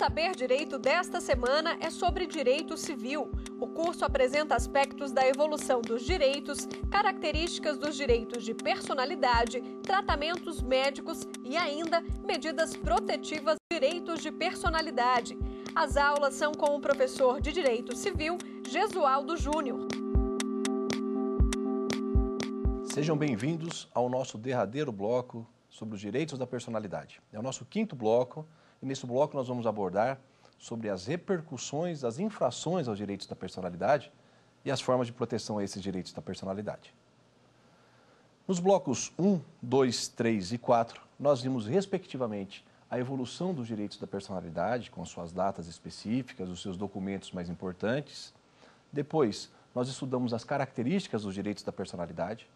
Saber Direito desta semana é sobre direito civil. O curso apresenta aspectos da evolução dos direitos, características dos direitos de personalidade, tratamentos médicos e ainda medidas protetivas direitos de personalidade. As aulas são com o professor de Direito Civil, Jesualdo Júnior. Sejam bem-vindos ao nosso derradeiro bloco sobre os direitos da personalidade. É o nosso quinto bloco e nesse bloco nós vamos abordar sobre as repercussões das infrações aos direitos da personalidade e as formas de proteção a esses direitos da personalidade. Nos blocos 1, 2, 3 e 4, nós vimos, respectivamente, a evolução dos direitos da personalidade, com suas datas específicas, os seus documentos mais importantes. Depois, nós estudamos as características dos direitos da personalidade.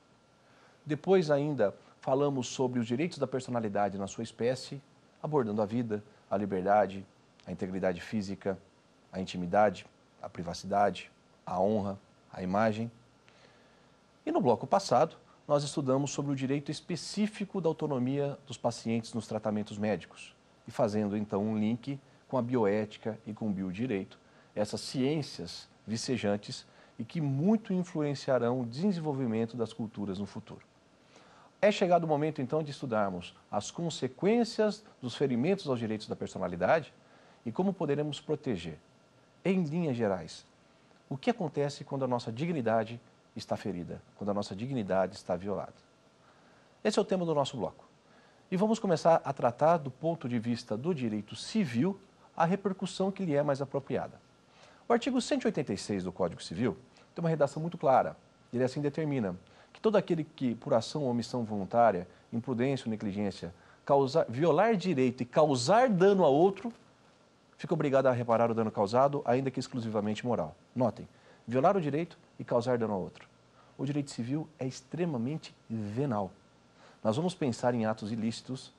Depois, ainda, falamos sobre os direitos da personalidade na sua espécie, abordando a vida, a liberdade, a integridade física, a intimidade, a privacidade, a honra, a imagem. E no bloco passado, nós estudamos sobre o direito específico da autonomia dos pacientes nos tratamentos médicos e fazendo então um link com a bioética e com o biodireito, essas ciências vicejantes e que muito influenciarão o desenvolvimento das culturas no futuro. É chegado o momento, então, de estudarmos as consequências dos ferimentos aos direitos da personalidade e como poderemos proteger, em linhas gerais, o que acontece quando a nossa dignidade está ferida, quando a nossa dignidade está violada. Esse é o tema do nosso bloco. E vamos começar a tratar, do ponto de vista do direito civil, a repercussão que lhe é mais apropriada. O artigo 186 do Código Civil tem uma redação muito clara. Ele assim determina que todo aquele que, por ação ou omissão voluntária, imprudência ou negligência, causar, violar direito e causar dano a outro, fica obrigado a reparar o dano causado, ainda que exclusivamente moral. Notem, violar o direito e causar dano a outro. O direito civil é extremamente venal. Nós vamos pensar em atos ilícitos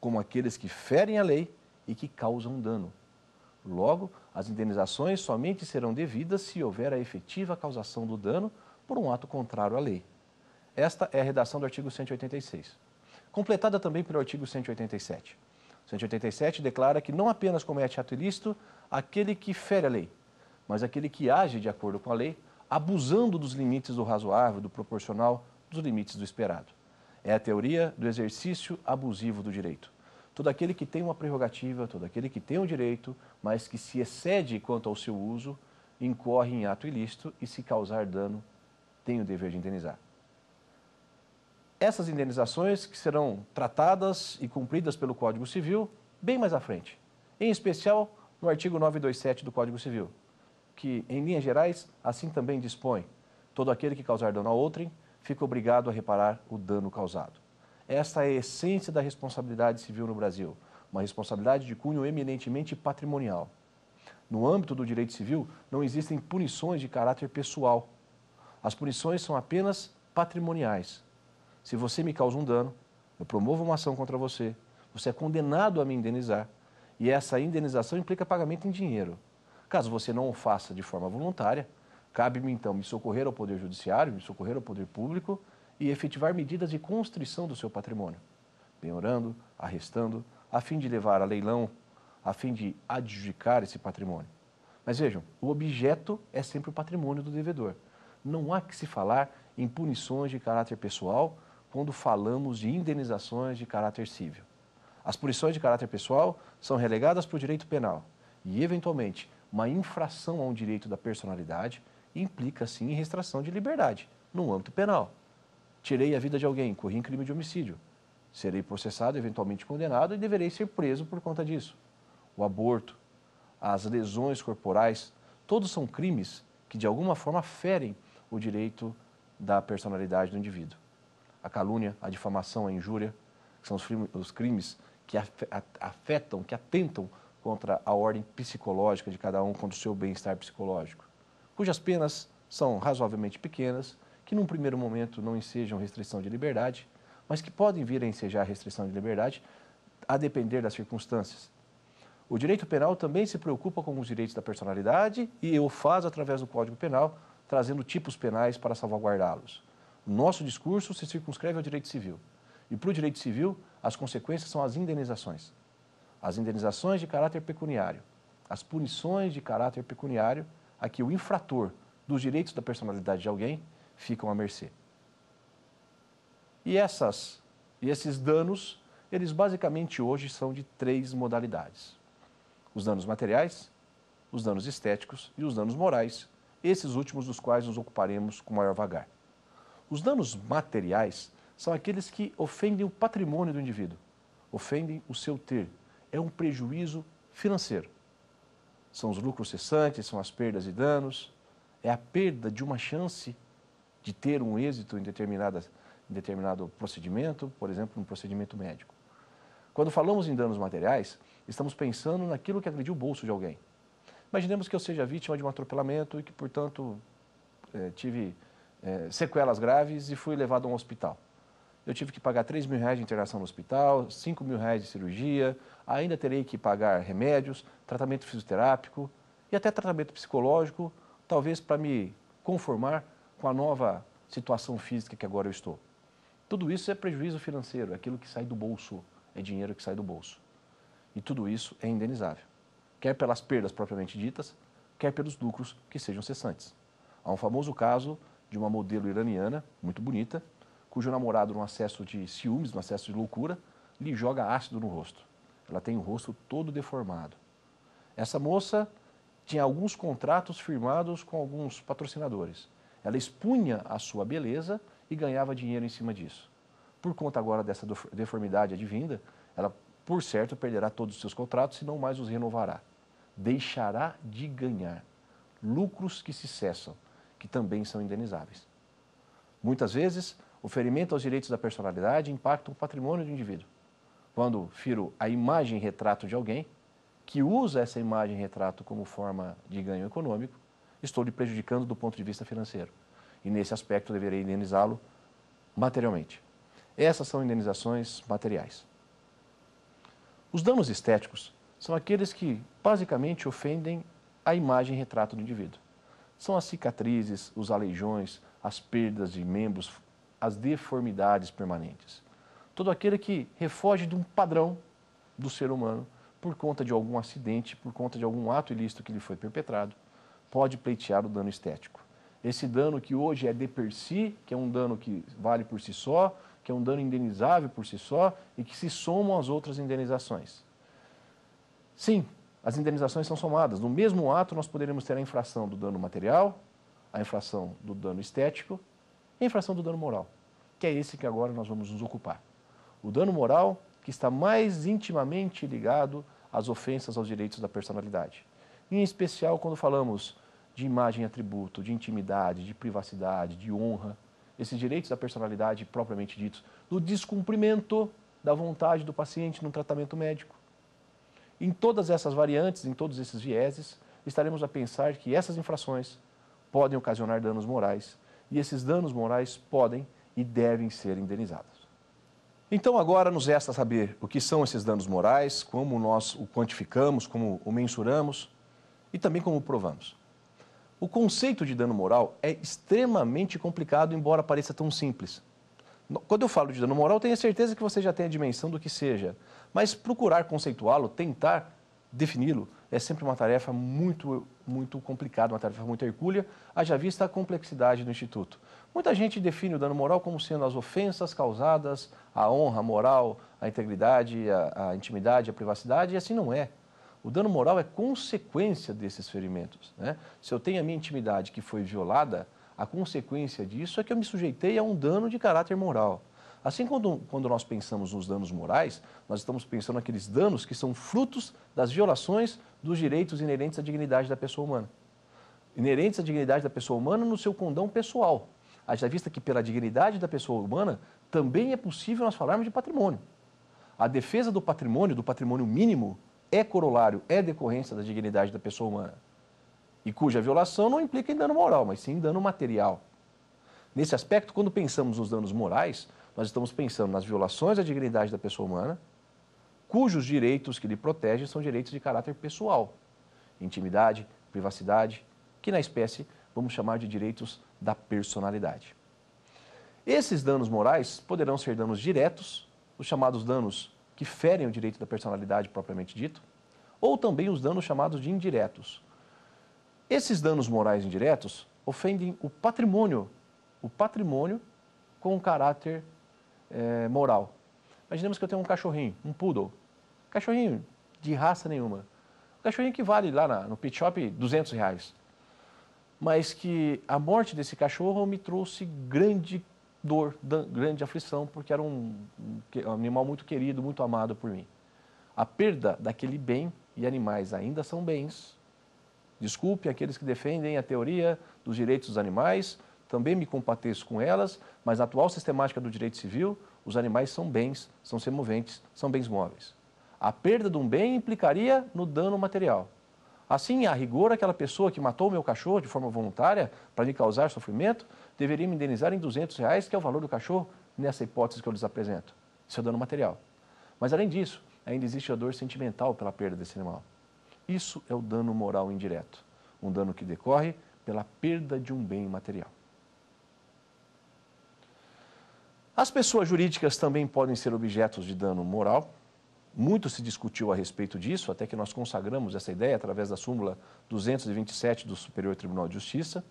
como aqueles que ferem a lei e que causam dano. Logo, as indenizações somente serão devidas se houver a efetiva causação do dano por um ato contrário à lei. Esta é a redação do artigo 186, completada também pelo artigo 187. 187 declara que não apenas comete ato ilícito aquele que fere a lei, mas aquele que age de acordo com a lei, abusando dos limites do razoável, do proporcional, dos limites do esperado. É a teoria do exercício abusivo do direito. Todo aquele que tem uma prerrogativa, todo aquele que tem um direito, mas que se excede quanto ao seu uso, incorre em ato ilícito e, se causar dano, tem o dever de indenizar. Essas indenizações que serão tratadas e cumpridas pelo Código Civil bem mais à frente, em especial no artigo 927 do Código Civil, que, em linhas gerais, assim também dispõe: todo aquele que causar dano a outrem fica obrigado a reparar o dano causado. Esta é a essência da responsabilidade civil no Brasil, uma responsabilidade de cunho eminentemente patrimonial. No âmbito do direito civil, não existem punições de caráter pessoal. As punições são apenas patrimoniais. Se você me causa um dano, eu promovo uma ação contra você, você é condenado a me indenizar. E essa indenização implica pagamento em dinheiro. Caso você não o faça de forma voluntária, cabe-me então me socorrer ao Poder Judiciário, me socorrer ao Poder Público e efetivar medidas de constrição do seu patrimônio, penhorando, arrestando, a fim de levar a leilão, a fim de adjudicar esse patrimônio. Mas vejam, o objeto é sempre o patrimônio do devedor. Não há que se falar em punições de caráter pessoal quando falamos de indenizações de caráter civil. As punições de caráter pessoal são relegadas para o direito penal e, eventualmente, uma infração a um direito da personalidade implica, sim, em restrição de liberdade, no âmbito penal. Tirei a vida de alguém, corri em crime de homicídio. Serei processado, eventualmente condenado e deverei ser preso por conta disso. O aborto, as lesões corporais, todos são crimes que, de alguma forma, ferem o direito da personalidade do indivíduo a calúnia, a difamação, a injúria, que são os crimes que afetam, que atentam contra a ordem psicológica de cada um, contra o seu bem-estar psicológico, cujas penas são razoavelmente pequenas, que num primeiro momento não ensejam restrição de liberdade, mas que podem vir a ensejar restrição de liberdade a depender das circunstâncias. O direito penal também se preocupa com os direitos da personalidade e o faz através do Código Penal, trazendo tipos penais para salvaguardá-los. Nosso discurso se circunscreve ao direito civil. E para o direito civil, as consequências são as indenizações. As indenizações de caráter pecuniário, as punições de caráter pecuniário, a que o infrator dos direitos da personalidade de alguém ficam à mercê. E, essas, e esses danos, eles basicamente hoje são de três modalidades: os danos materiais, os danos estéticos e os danos morais, esses últimos dos quais nos ocuparemos com maior vagar. Os danos materiais são aqueles que ofendem o patrimônio do indivíduo, ofendem o seu ter. É um prejuízo financeiro. São os lucros cessantes, são as perdas e danos, é a perda de uma chance de ter um êxito em, determinada, em determinado procedimento, por exemplo, um procedimento médico. Quando falamos em danos materiais, estamos pensando naquilo que agrediu o bolso de alguém. Imaginemos que eu seja vítima de um atropelamento e que, portanto, eh, tive é, sequelas graves e fui levado a um hospital. Eu tive que pagar 3 mil reais de internação no hospital, 5 mil reais de cirurgia, ainda terei que pagar remédios, tratamento fisioterápico e até tratamento psicológico, talvez para me conformar com a nova situação física que agora eu estou. Tudo isso é prejuízo financeiro, é aquilo que sai do bolso, é dinheiro que sai do bolso. E tudo isso é indenizável, quer pelas perdas propriamente ditas, quer pelos lucros que sejam cessantes. Há um famoso caso de uma modelo iraniana, muito bonita, cujo namorado, num acesso de ciúmes, num acesso de loucura, lhe joga ácido no rosto. Ela tem o rosto todo deformado. Essa moça tinha alguns contratos firmados com alguns patrocinadores. Ela expunha a sua beleza e ganhava dinheiro em cima disso. Por conta agora dessa deformidade advinda, ela, por certo, perderá todos os seus contratos e não mais os renovará. Deixará de ganhar lucros que se cessam que também são indenizáveis. Muitas vezes, o ferimento aos direitos da personalidade impacta o patrimônio do indivíduo. Quando firo a imagem retrato de alguém que usa essa imagem retrato como forma de ganho econômico, estou lhe prejudicando do ponto de vista financeiro. E nesse aspecto deverei indenizá-lo materialmente. Essas são indenizações materiais. Os danos estéticos são aqueles que basicamente ofendem a imagem retrato do indivíduo são as cicatrizes, os aleijões, as perdas de membros, as deformidades permanentes. Todo aquele que refoge de um padrão do ser humano por conta de algum acidente, por conta de algum ato ilícito que lhe foi perpetrado, pode pleitear o dano estético. Esse dano que hoje é de per si, que é um dano que vale por si só, que é um dano indenizável por si só e que se somam às outras indenizações. Sim, as indenizações são somadas. No mesmo ato, nós poderemos ter a infração do dano material, a infração do dano estético e a infração do dano moral, que é esse que agora nós vamos nos ocupar. O dano moral, que está mais intimamente ligado às ofensas aos direitos da personalidade. Em especial quando falamos de imagem e atributo, de intimidade, de privacidade, de honra, esses direitos da personalidade propriamente ditos, do descumprimento da vontade do paciente no tratamento médico em todas essas variantes, em todos esses vieses, estaremos a pensar que essas infrações podem ocasionar danos morais e esses danos morais podem e devem ser indenizados. Então, agora nos resta saber o que são esses danos morais, como nós o quantificamos, como o mensuramos e também como o provamos. O conceito de dano moral é extremamente complicado, embora pareça tão simples. Quando eu falo de dano moral, tenho certeza que você já tem a dimensão do que seja. Mas procurar conceituá-lo, tentar defini-lo, é sempre uma tarefa muito, muito complicada, uma tarefa muito hercúlea, haja vista a complexidade do Instituto. Muita gente define o dano moral como sendo as ofensas causadas à honra, moral, à integridade, à, à intimidade, à privacidade, e assim não é. O dano moral é consequência desses ferimentos. Né? Se eu tenho a minha intimidade que foi violada, a consequência disso é que eu me sujeitei a um dano de caráter moral. Assim, quando, quando nós pensamos nos danos morais, nós estamos pensando naqueles danos que são frutos das violações dos direitos inerentes à dignidade da pessoa humana. Inerentes à dignidade da pessoa humana no seu condão pessoal. Haja vista que, pela dignidade da pessoa humana, também é possível nós falarmos de patrimônio. A defesa do patrimônio, do patrimônio mínimo, é corolário, é decorrência da dignidade da pessoa humana e cuja violação não implica em dano moral, mas sim em dano material. Nesse aspecto, quando pensamos nos danos morais, nós estamos pensando nas violações à dignidade da pessoa humana, cujos direitos que lhe protegem são direitos de caráter pessoal, intimidade, privacidade, que na espécie vamos chamar de direitos da personalidade. Esses danos morais poderão ser danos diretos, os chamados danos que ferem o direito da personalidade propriamente dito, ou também os danos chamados de indiretos, esses danos morais indiretos ofendem o patrimônio, o patrimônio com caráter é, moral. Imaginemos que eu tenho um cachorrinho, um poodle, cachorrinho de raça nenhuma, um cachorrinho que vale lá na, no pet shop 200 reais, mas que a morte desse cachorro me trouxe grande dor, grande aflição, porque era um, um animal muito querido, muito amado por mim. A perda daquele bem, e animais ainda são bens, Desculpe aqueles que defendem a teoria dos direitos dos animais, também me compateço com elas, mas na atual sistemática do direito civil, os animais são bens, são semoventes, são bens móveis. A perda de um bem implicaria no dano material. Assim, a rigor, aquela pessoa que matou o meu cachorro de forma voluntária para me causar sofrimento deveria me indenizar em 200 reais, que é o valor do cachorro, nessa hipótese que eu lhes apresento. Isso é dano material. Mas, além disso, ainda existe a dor sentimental pela perda desse animal. Isso é o dano moral indireto, um dano que decorre pela perda de um bem material. As pessoas jurídicas também podem ser objetos de dano moral. Muito se discutiu a respeito disso, até que nós consagramos essa ideia através da súmula 227 do Superior Tribunal de Justiça.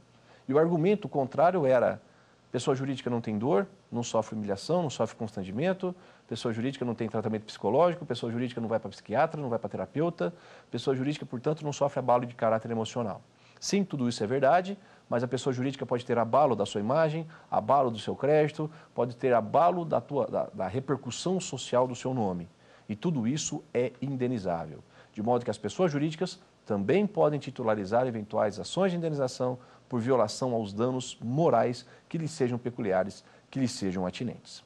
E o argumento contrário era Pessoa jurídica não tem dor, não sofre humilhação, não sofre constrangimento. Pessoa jurídica não tem tratamento psicológico, pessoa jurídica não vai para psiquiatra, não vai para terapeuta. Pessoa jurídica, portanto, não sofre abalo de caráter emocional. Sim, tudo isso é verdade, mas a pessoa jurídica pode ter abalo da sua imagem, abalo do seu crédito, pode ter abalo da, tua, da, da repercussão social do seu nome. E tudo isso é indenizável. De modo que as pessoas jurídicas também podem titularizar eventuais ações de indenização por violação aos danos morais que lhe sejam peculiares, que lhe sejam atinentes.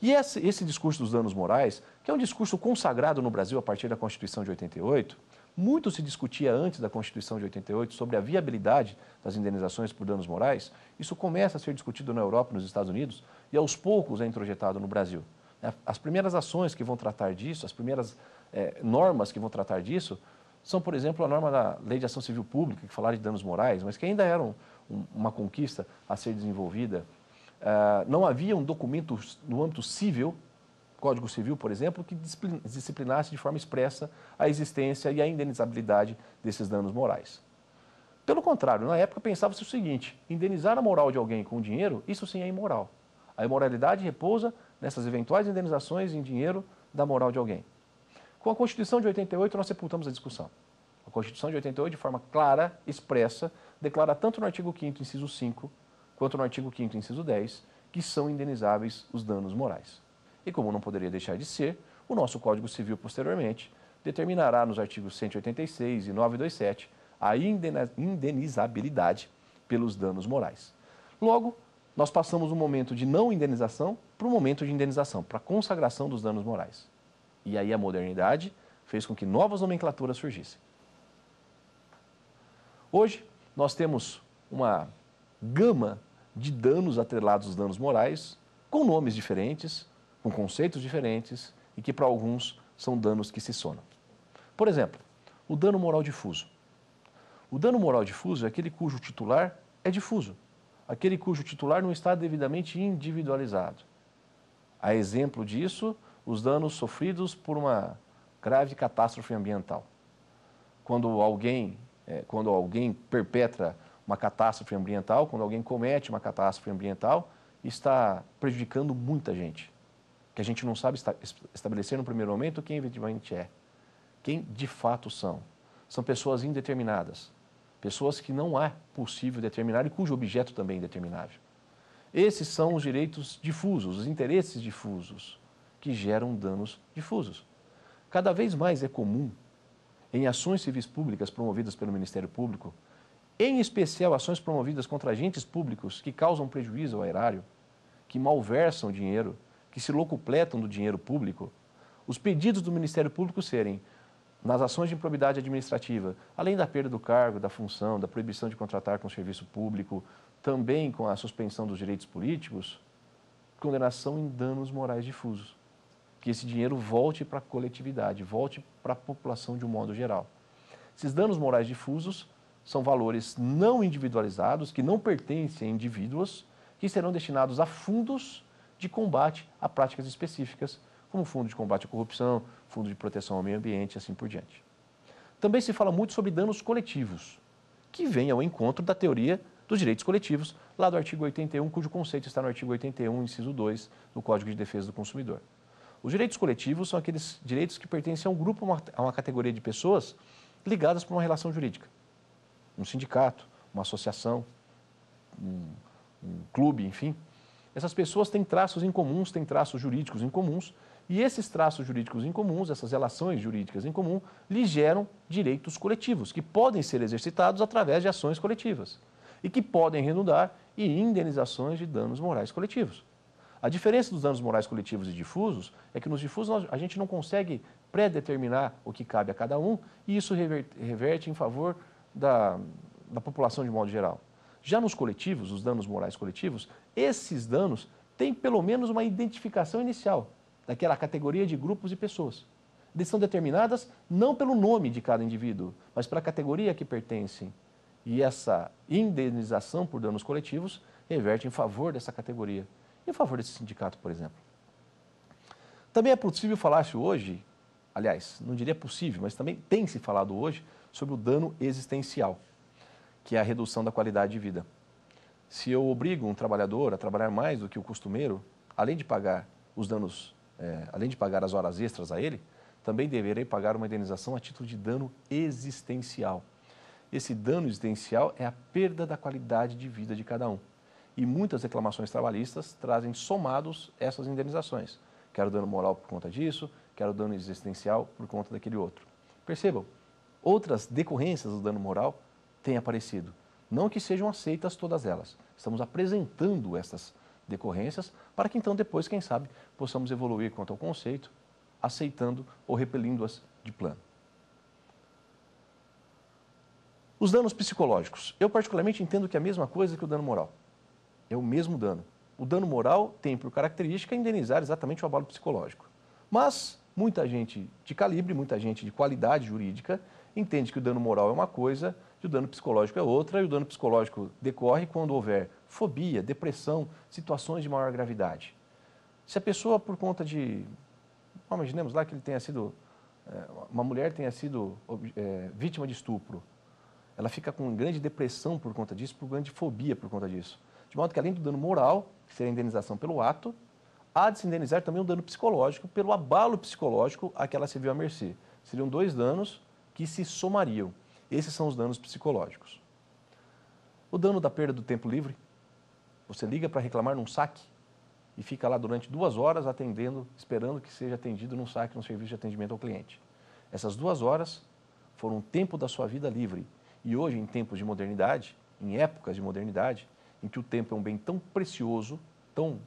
E esse, esse discurso dos danos morais, que é um discurso consagrado no Brasil a partir da Constituição de 88, muito se discutia antes da Constituição de 88 sobre a viabilidade das indenizações por danos morais. Isso começa a ser discutido na Europa e nos Estados Unidos e aos poucos é introjetado no Brasil. Né? As primeiras ações que vão tratar disso, as primeiras é, normas que vão tratar disso, são, por exemplo, a norma da Lei de Ação Civil Pública, que falava de danos morais, mas que ainda era um, uma conquista a ser desenvolvida. Uh, não havia um documento no âmbito civil, Código Civil, por exemplo, que disciplinasse de forma expressa a existência e a indenizabilidade desses danos morais. Pelo contrário, na época pensava-se o seguinte: indenizar a moral de alguém com dinheiro, isso sim é imoral. A imoralidade repousa nessas eventuais indenizações em dinheiro da moral de alguém. Com a Constituição de 88, nós sepultamos a discussão. A Constituição de 88, de forma clara, expressa, declara tanto no artigo 5º, inciso 5, quanto no artigo 5º, inciso 10, que são indenizáveis os danos morais. E como não poderia deixar de ser, o nosso Código Civil, posteriormente, determinará nos artigos 186 e 927 a indenizabilidade pelos danos morais. Logo, nós passamos do momento de não indenização para o momento de indenização, para a consagração dos danos morais. E aí a modernidade fez com que novas nomenclaturas surgissem. Hoje, nós temos uma gama de danos atrelados aos danos morais, com nomes diferentes, com conceitos diferentes e que para alguns são danos que se sonam. Por exemplo, o dano moral difuso. O dano moral difuso é aquele cujo titular é difuso, aquele cujo titular não está devidamente individualizado. A exemplo disso os danos sofridos por uma grave catástrofe ambiental. Quando alguém, é, quando alguém perpetra uma catástrofe ambiental, quando alguém comete uma catástrofe ambiental, está prejudicando muita gente, que a gente não sabe esta estabelecer no primeiro momento quem efetivamente é, quem de fato são. São pessoas indeterminadas, pessoas que não é possível determinar e cujo objeto também é indeterminável. Esses são os direitos difusos, os interesses difusos que geram danos difusos. Cada vez mais é comum, em ações civis públicas promovidas pelo Ministério Público, em especial ações promovidas contra agentes públicos que causam prejuízo ao erário, que malversam dinheiro, que se locupletam do dinheiro público, os pedidos do Ministério Público serem, nas ações de improbidade administrativa, além da perda do cargo, da função, da proibição de contratar com o serviço público, também com a suspensão dos direitos políticos, condenação em danos morais difusos que esse dinheiro volte para a coletividade, volte para a população de um modo geral. Esses danos morais difusos são valores não individualizados, que não pertencem a indivíduos, que serão destinados a fundos de combate a práticas específicas, como Fundo de Combate à Corrupção, Fundo de Proteção ao Meio Ambiente e assim por diante. Também se fala muito sobre danos coletivos, que vem ao encontro da teoria dos direitos coletivos, lá do artigo 81, cujo conceito está no artigo 81, inciso 2, do Código de Defesa do Consumidor. Os direitos coletivos são aqueles direitos que pertencem a um grupo, a uma categoria de pessoas ligadas por uma relação jurídica. Um sindicato, uma associação, um, um clube, enfim. Essas pessoas têm traços em comuns, têm traços jurídicos em comuns e esses traços jurídicos em comuns, essas relações jurídicas em comum, lhe geram direitos coletivos, que podem ser exercitados através de ações coletivas e que podem redundar em indenizações de danos morais coletivos. A diferença dos danos morais coletivos e difusos é que nos difusos nós, a gente não consegue pré-determinar o que cabe a cada um e isso reverte, reverte em favor da, da população de modo geral. Já nos coletivos, os danos morais coletivos, esses danos têm pelo menos uma identificação inicial daquela categoria de grupos e pessoas. Eles são determinadas não pelo nome de cada indivíduo, mas pela categoria a que pertencem. E essa indenização por danos coletivos reverte em favor dessa categoria em favor desse sindicato, por exemplo. Também é possível falar-se hoje, aliás, não diria possível, mas também tem se falado hoje sobre o dano existencial, que é a redução da qualidade de vida. Se eu obrigo um trabalhador a trabalhar mais do que o costumeiro, além de pagar os danos, é, além de pagar as horas extras a ele, também deverei pagar uma indenização a título de dano existencial. Esse dano existencial é a perda da qualidade de vida de cada um e muitas reclamações trabalhistas trazem somados essas indenizações. Quero dano moral por conta disso, quero dano existencial por conta daquele outro. Percebam, outras decorrências do dano moral têm aparecido. Não que sejam aceitas todas elas. Estamos apresentando essas decorrências para que então depois, quem sabe, possamos evoluir quanto ao conceito, aceitando ou repelindo-as de plano. Os danos psicológicos. Eu particularmente entendo que é a mesma coisa que o dano moral. É o mesmo dano. O dano moral tem por característica indenizar exatamente o abalo psicológico. Mas muita gente de calibre, muita gente de qualidade jurídica, entende que o dano moral é uma coisa e o dano psicológico é outra, e o dano psicológico decorre quando houver fobia, depressão, situações de maior gravidade. Se a pessoa, por conta de. Imaginemos lá que ele tenha sido. Eh, uma mulher tenha sido é, vítima de estupro. Ela fica com grande depressão por conta disso, por grande fobia por conta disso de modo que além do dano moral, que seria a indenização pelo ato, há de se indenizar também o um dano psicológico pelo abalo psicológico a que ela se viu à mercê. Seriam dois danos que se somariam. Esses são os danos psicológicos. O dano da perda do tempo livre. Você liga para reclamar num saque e fica lá durante duas horas atendendo, esperando que seja atendido num saque, num serviço de atendimento ao cliente. Essas duas horas foram um tempo da sua vida livre. E hoje, em tempos de modernidade, em épocas de modernidade, em que o tempo é um bem tão precioso, tão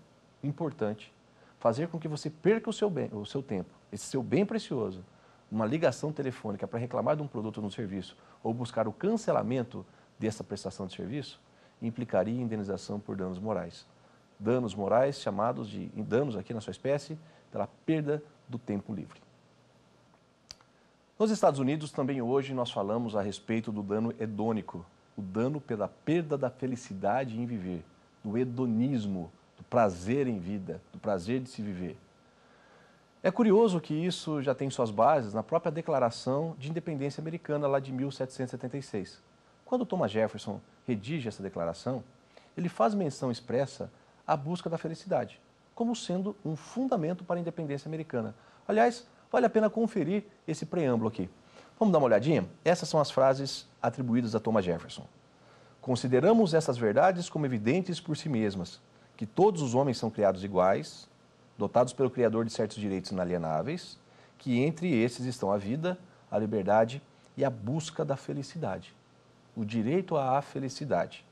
importante, fazer com que você perca o seu, bem, o seu tempo, esse seu bem precioso, uma ligação telefônica para reclamar de um produto ou de um serviço, ou buscar o cancelamento dessa prestação de serviço, implicaria indenização por danos morais. Danos morais chamados de danos aqui na sua espécie pela perda do tempo livre. Nos Estados Unidos, também hoje, nós falamos a respeito do dano hedônico, o dano pela perda da felicidade em viver, do hedonismo, do prazer em vida, do prazer de se viver. É curioso que isso já tem suas bases na própria Declaração de Independência Americana, lá de 1776. Quando Thomas Jefferson redige essa declaração, ele faz menção expressa à busca da felicidade, como sendo um fundamento para a independência americana. Aliás, vale a pena conferir esse preâmbulo aqui. Vamos dar uma olhadinha? Essas são as frases atribuídas a Thomas Jefferson. Consideramos essas verdades como evidentes por si mesmas, que todos os homens são criados iguais, dotados pelo Criador de certos direitos inalienáveis, que entre esses estão a vida, a liberdade e a busca da felicidade. O direito à felicidade.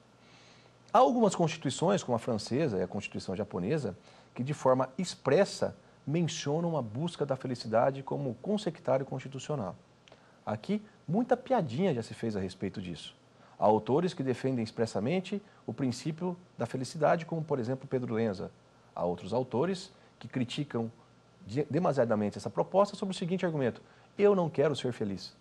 Há algumas constituições, como a francesa e a constituição japonesa, que de forma expressa mencionam a busca da felicidade como consectário constitucional. Aqui, muita piadinha já se fez a respeito disso. Há autores que defendem expressamente o princípio da felicidade, como por exemplo Pedro Lenza. Há outros autores que criticam demasiadamente essa proposta sobre o seguinte argumento: eu não quero ser feliz.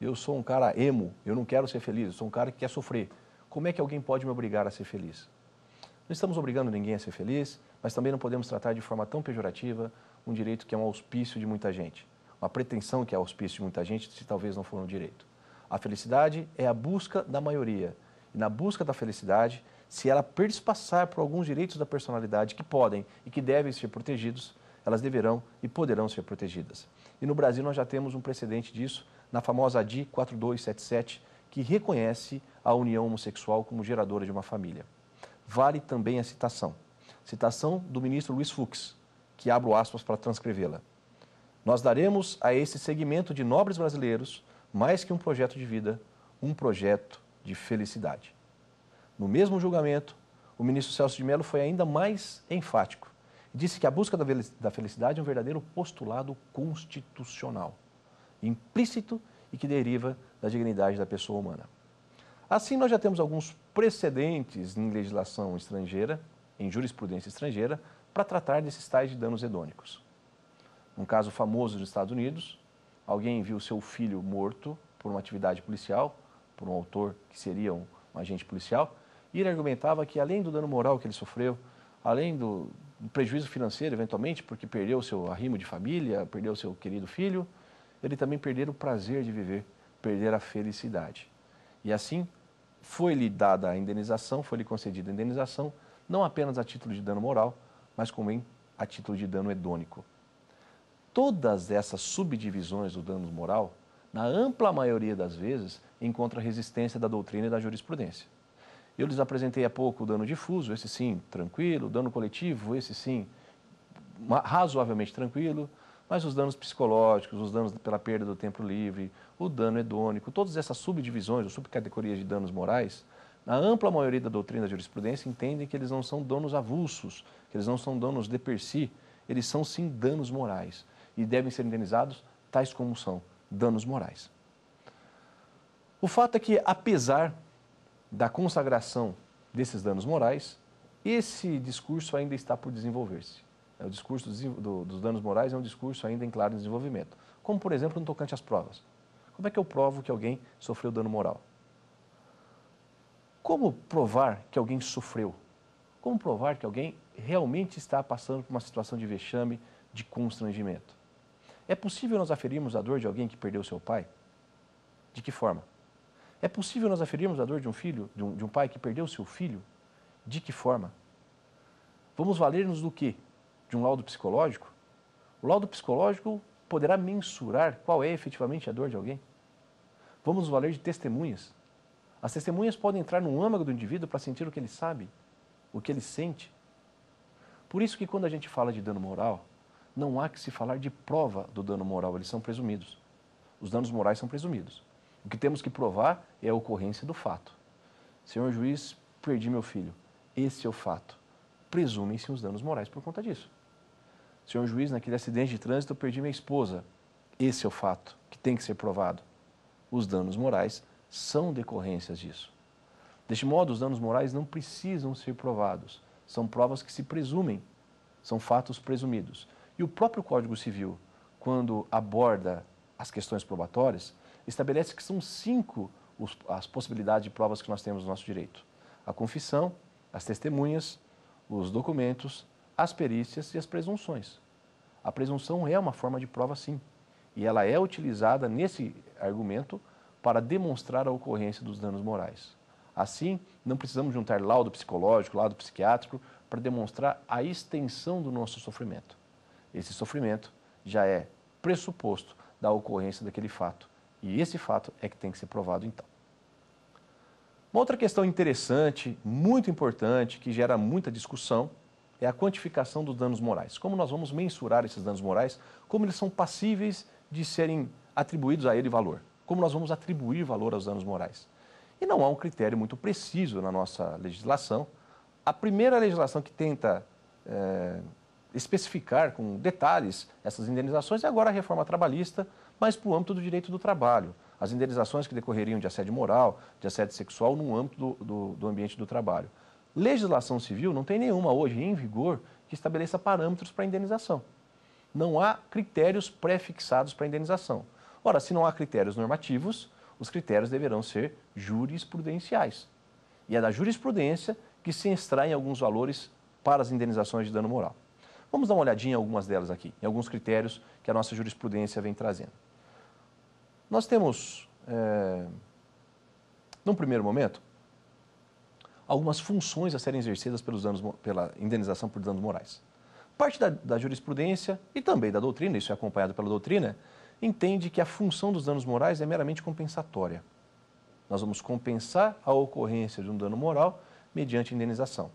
Eu sou um cara emo, eu não quero ser feliz, eu sou um cara que quer sofrer. Como é que alguém pode me obrigar a ser feliz? Não estamos obrigando ninguém a ser feliz, mas também não podemos tratar de forma tão pejorativa um direito que é um auspício de muita gente uma pretensão que é auspício de muita gente, se talvez não for um direito. A felicidade é a busca da maioria. E na busca da felicidade, se ela perspassar por alguns direitos da personalidade que podem e que devem ser protegidos, elas deverão e poderão ser protegidas. E no Brasil nós já temos um precedente disso na famosa ADI 4277, que reconhece a união homossexual como geradora de uma família. Vale também a citação. Citação do ministro Luiz Fux, que abro aspas para transcrevê-la. Nós daremos a esse segmento de nobres brasileiros mais que um projeto de vida, um projeto de felicidade. No mesmo julgamento, o ministro Celso de Mello foi ainda mais enfático. Disse que a busca da felicidade é um verdadeiro postulado constitucional, implícito e que deriva da dignidade da pessoa humana. Assim, nós já temos alguns precedentes em legislação estrangeira, em jurisprudência estrangeira, para tratar desses tais de danos hedônicos um caso famoso dos Estados Unidos. Alguém viu seu filho morto por uma atividade policial, por um autor que seria um, um agente policial, e ele argumentava que, além do dano moral que ele sofreu, além do, do prejuízo financeiro, eventualmente, porque perdeu seu arrimo de família, perdeu seu querido filho, ele também perdeu o prazer de viver, perder a felicidade. E assim, foi-lhe dada a indenização, foi-lhe concedida a indenização, não apenas a título de dano moral, mas também a título de dano hedônico todas essas subdivisões do dano moral, na ampla maioria das vezes, encontra resistência da doutrina e da jurisprudência. Eu lhes apresentei há pouco o dano difuso, esse sim, tranquilo, o dano coletivo, esse sim, razoavelmente tranquilo, mas os danos psicológicos, os danos pela perda do tempo livre, o dano hedônico, todas essas subdivisões ou subcategorias de danos morais, na ampla maioria da doutrina da jurisprudência, entendem que eles não são danos avulsos, que eles não são danos de per si, eles são sim danos morais e devem ser indenizados, tais como são danos morais. O fato é que, apesar da consagração desses danos morais, esse discurso ainda está por desenvolver-se. É, o discurso dos danos morais é um discurso ainda em claro desenvolvimento, como, por exemplo, no tocante às provas. Como é que eu provo que alguém sofreu dano moral? Como provar que alguém sofreu? Como provar que alguém realmente está passando por uma situação de vexame, de constrangimento? É possível nós aferirmos a dor de alguém que perdeu seu pai? De que forma? É possível nós aferirmos a dor de um filho, de um, de um pai que perdeu seu filho? De que forma? Vamos valer-nos do quê? De um laudo psicológico? O laudo psicológico poderá mensurar qual é efetivamente a dor de alguém? Vamos valer de testemunhas. As testemunhas podem entrar no âmago do indivíduo para sentir o que ele sabe, o que ele sente. Por isso que quando a gente fala de dano moral, não há que se falar de prova do dano moral, eles são presumidos. Os danos morais são presumidos. O que temos que provar é a ocorrência do fato. Senhor juiz, perdi meu filho. Esse é o fato. Presumem-se os danos morais por conta disso. Senhor juiz, naquele acidente de trânsito eu perdi minha esposa. Esse é o fato que tem que ser provado. Os danos morais são decorrências disso. Deste modo, os danos morais não precisam ser provados. São provas que se presumem, são fatos presumidos. E o próprio Código Civil, quando aborda as questões probatórias, estabelece que são cinco as possibilidades de provas que nós temos no nosso direito: a confissão, as testemunhas, os documentos, as perícias e as presunções. A presunção é uma forma de prova, sim, e ela é utilizada nesse argumento para demonstrar a ocorrência dos danos morais. Assim, não precisamos juntar laudo psicológico, laudo psiquiátrico, para demonstrar a extensão do nosso sofrimento esse sofrimento já é pressuposto da ocorrência daquele fato. E esse fato é que tem que ser provado então. Uma outra questão interessante, muito importante, que gera muita discussão, é a quantificação dos danos morais. Como nós vamos mensurar esses danos morais, como eles são passíveis de serem atribuídos a ele valor, como nós vamos atribuir valor aos danos morais. E não há um critério muito preciso na nossa legislação. A primeira legislação que tenta eh, especificar com detalhes essas indenizações e agora a reforma trabalhista, mas para o âmbito do direito do trabalho. As indenizações que decorreriam de assédio moral, de assédio sexual no âmbito do, do, do ambiente do trabalho. Legislação civil não tem nenhuma hoje em vigor que estabeleça parâmetros para indenização. Não há critérios pré-fixados para indenização. Ora, se não há critérios normativos, os critérios deverão ser jurisprudenciais. E é da jurisprudência que se extraem alguns valores para as indenizações de dano moral. Vamos dar uma olhadinha em algumas delas aqui, em alguns critérios que a nossa jurisprudência vem trazendo. Nós temos, é, num primeiro momento, algumas funções a serem exercidas pelos danos, pela indenização por danos morais. Parte da, da jurisprudência e também da doutrina, isso é acompanhado pela doutrina, entende que a função dos danos morais é meramente compensatória. Nós vamos compensar a ocorrência de um dano moral mediante indenização.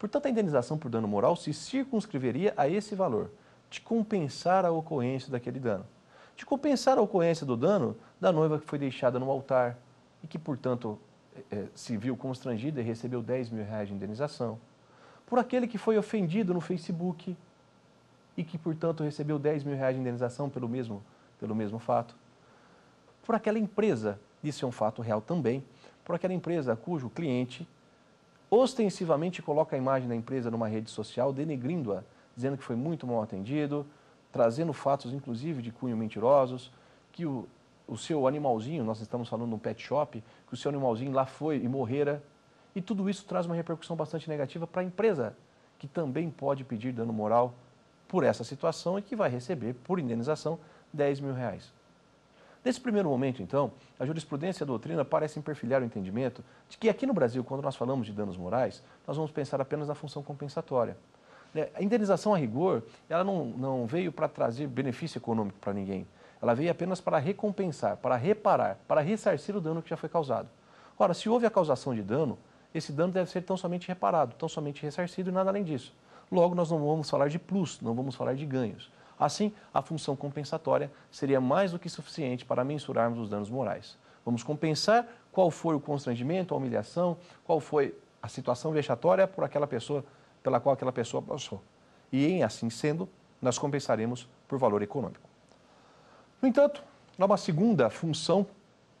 Portanto, a indenização por dano moral se circunscreveria a esse valor, de compensar a ocorrência daquele dano. De compensar a ocorrência do dano da noiva que foi deixada no altar e que, portanto, eh, eh, se viu constrangida e recebeu 10 mil reais de indenização. Por aquele que foi ofendido no Facebook e que, portanto, recebeu 10 mil reais de indenização pelo mesmo, pelo mesmo fato. Por aquela empresa, isso é um fato real também, por aquela empresa cujo cliente ostensivamente coloca a imagem da empresa numa rede social, denegrindo-a, dizendo que foi muito mal atendido, trazendo fatos, inclusive, de cunho mentirosos, que o, o seu animalzinho, nós estamos falando de um pet shop, que o seu animalzinho lá foi e morrera. E tudo isso traz uma repercussão bastante negativa para a empresa, que também pode pedir dano moral por essa situação e que vai receber, por indenização, 10 mil reais. Nesse primeiro momento, então, a jurisprudência e a doutrina parecem perfilhar o entendimento de que aqui no Brasil, quando nós falamos de danos morais, nós vamos pensar apenas na função compensatória. Né, a indenização a rigor, ela não, não veio para trazer benefício econômico para ninguém. Ela veio apenas para recompensar, para reparar, para ressarcir o dano que já foi causado. Ora, se houve a causação de dano, esse dano deve ser tão somente reparado, tão somente ressarcido e nada além disso. Logo, nós não vamos falar de plus, não vamos falar de ganhos. Assim, a função compensatória seria mais do que suficiente para mensurarmos os danos morais. Vamos compensar qual foi o constrangimento, a humilhação, qual foi a situação vexatória por aquela pessoa pela qual aquela pessoa passou. E em assim sendo, nós compensaremos por valor econômico. No entanto, há uma segunda função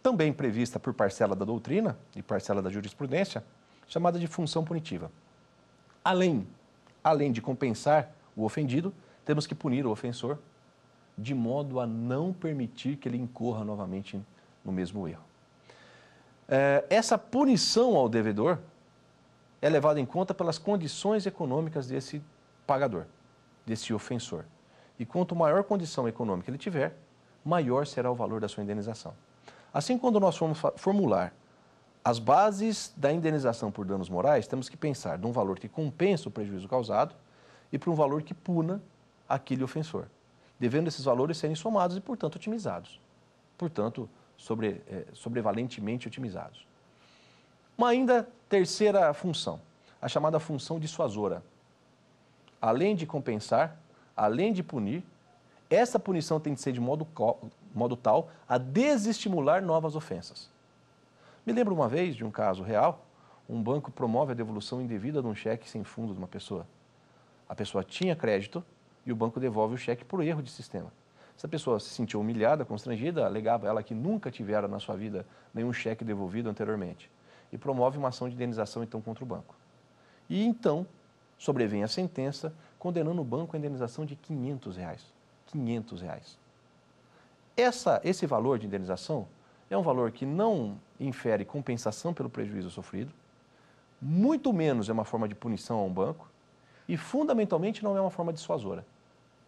também prevista por parcela da doutrina e parcela da jurisprudência, chamada de função punitiva. Além, além de compensar o ofendido, temos que punir o ofensor de modo a não permitir que ele incorra novamente no mesmo erro. É, essa punição ao devedor é levada em conta pelas condições econômicas desse pagador, desse ofensor. E quanto maior condição econômica ele tiver, maior será o valor da sua indenização. Assim, quando nós formos formular as bases da indenização por danos morais, temos que pensar num valor que compensa o prejuízo causado e para um valor que puna aquele ofensor, devendo esses valores serem somados e, portanto, otimizados. Portanto, sobre, é, sobrevalentemente otimizados. Uma ainda terceira função, a chamada função dissuasora. Além de compensar, além de punir, essa punição tem de ser de modo, modo tal a desestimular novas ofensas. Me lembro uma vez de um caso real um banco promove a devolução indevida de um cheque sem fundo de uma pessoa. A pessoa tinha crédito, e o banco devolve o cheque por erro de sistema. Essa pessoa se sentiu humilhada, constrangida, alegava ela que nunca tivera na sua vida nenhum cheque devolvido anteriormente e promove uma ação de indenização então contra o banco. E então sobrevém a sentença condenando o banco à indenização de 500 reais. 500 reais. Essa, esse valor de indenização é um valor que não infere compensação pelo prejuízo sofrido, muito menos é uma forma de punição a um banco e fundamentalmente não é uma forma dissuasora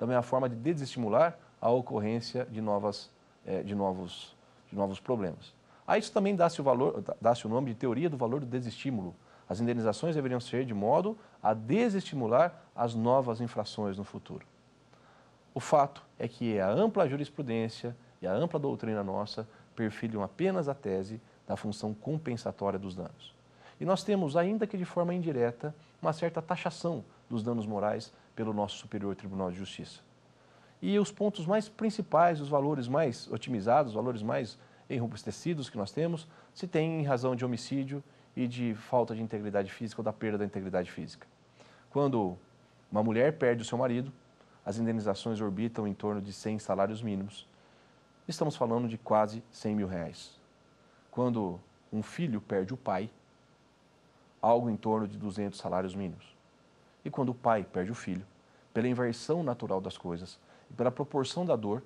também é uma forma de desestimular a ocorrência de, novas, eh, de, novos, de novos problemas. A isso também dá-se o, valor, dá o nome de teoria do valor do desestímulo. As indenizações deveriam ser de modo a desestimular as novas infrações no futuro. O fato é que a ampla jurisprudência e a ampla doutrina nossa perfilham apenas a tese da função compensatória dos danos. E nós temos, ainda que de forma indireta, uma certa taxação dos danos morais pelo nosso Superior Tribunal de Justiça. E os pontos mais principais, os valores mais otimizados, os valores mais enrubestecidos que nós temos, se tem em razão de homicídio e de falta de integridade física ou da perda da integridade física. Quando uma mulher perde o seu marido, as indenizações orbitam em torno de 100 salários mínimos. Estamos falando de quase 100 mil reais. Quando um filho perde o pai, algo em torno de 200 salários mínimos. E quando o pai perde o filho, pela inversão natural das coisas e pela proporção da dor,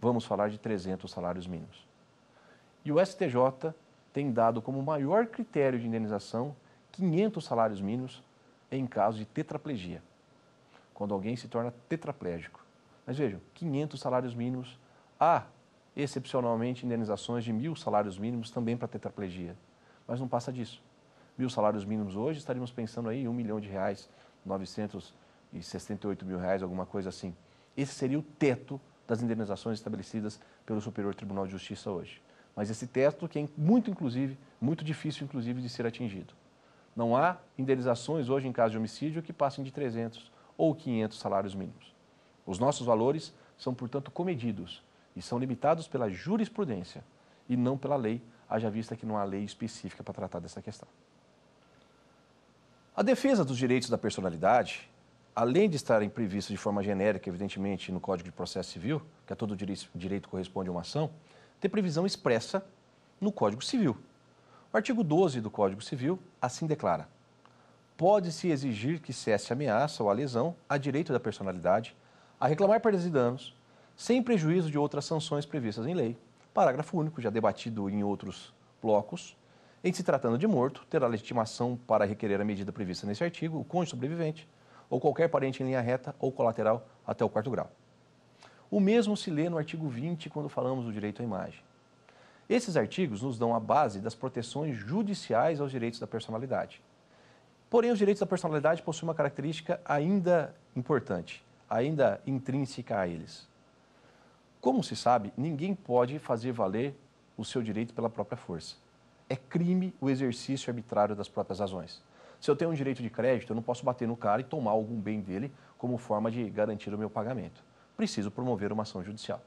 vamos falar de 300 salários mínimos. E o STJ tem dado como maior critério de indenização 500 salários mínimos em caso de tetraplegia, quando alguém se torna tetraplégico. Mas vejam, 500 salários mínimos, há excepcionalmente indenizações de mil salários mínimos também para tetraplegia, mas não passa disso. Mil salários mínimos hoje, estaríamos pensando aí em um milhão de reais, 968 mil reais, alguma coisa assim. Esse seria o teto das indenizações estabelecidas pelo Superior Tribunal de Justiça hoje. Mas esse teto que é muito, inclusive, muito difícil, inclusive, de ser atingido. Não há indenizações hoje em caso de homicídio que passem de 300 ou 500 salários mínimos. Os nossos valores são, portanto, comedidos e são limitados pela jurisprudência e não pela lei, haja vista que não há lei específica para tratar dessa questão. A defesa dos direitos da personalidade, além de estarem previstos de forma genérica, evidentemente, no Código de Processo Civil, que a todo direito corresponde a uma ação, tem previsão expressa no Código Civil. O artigo 12 do Código Civil assim declara: pode-se exigir que cesse a ameaça ou a lesão a direito da personalidade a reclamar perdas e danos, sem prejuízo de outras sanções previstas em lei. Parágrafo único, já debatido em outros blocos. Em se tratando de morto, terá legitimação para requerer a medida prevista nesse artigo o cônjuge sobrevivente ou qualquer parente em linha reta ou colateral até o quarto grau. O mesmo se lê no artigo 20 quando falamos do direito à imagem. Esses artigos nos dão a base das proteções judiciais aos direitos da personalidade. Porém, os direitos da personalidade possuem uma característica ainda importante, ainda intrínseca a eles. Como se sabe, ninguém pode fazer valer o seu direito pela própria força é crime o exercício arbitrário das próprias ações. Se eu tenho um direito de crédito, eu não posso bater no cara e tomar algum bem dele como forma de garantir o meu pagamento. Preciso promover uma ação judicial.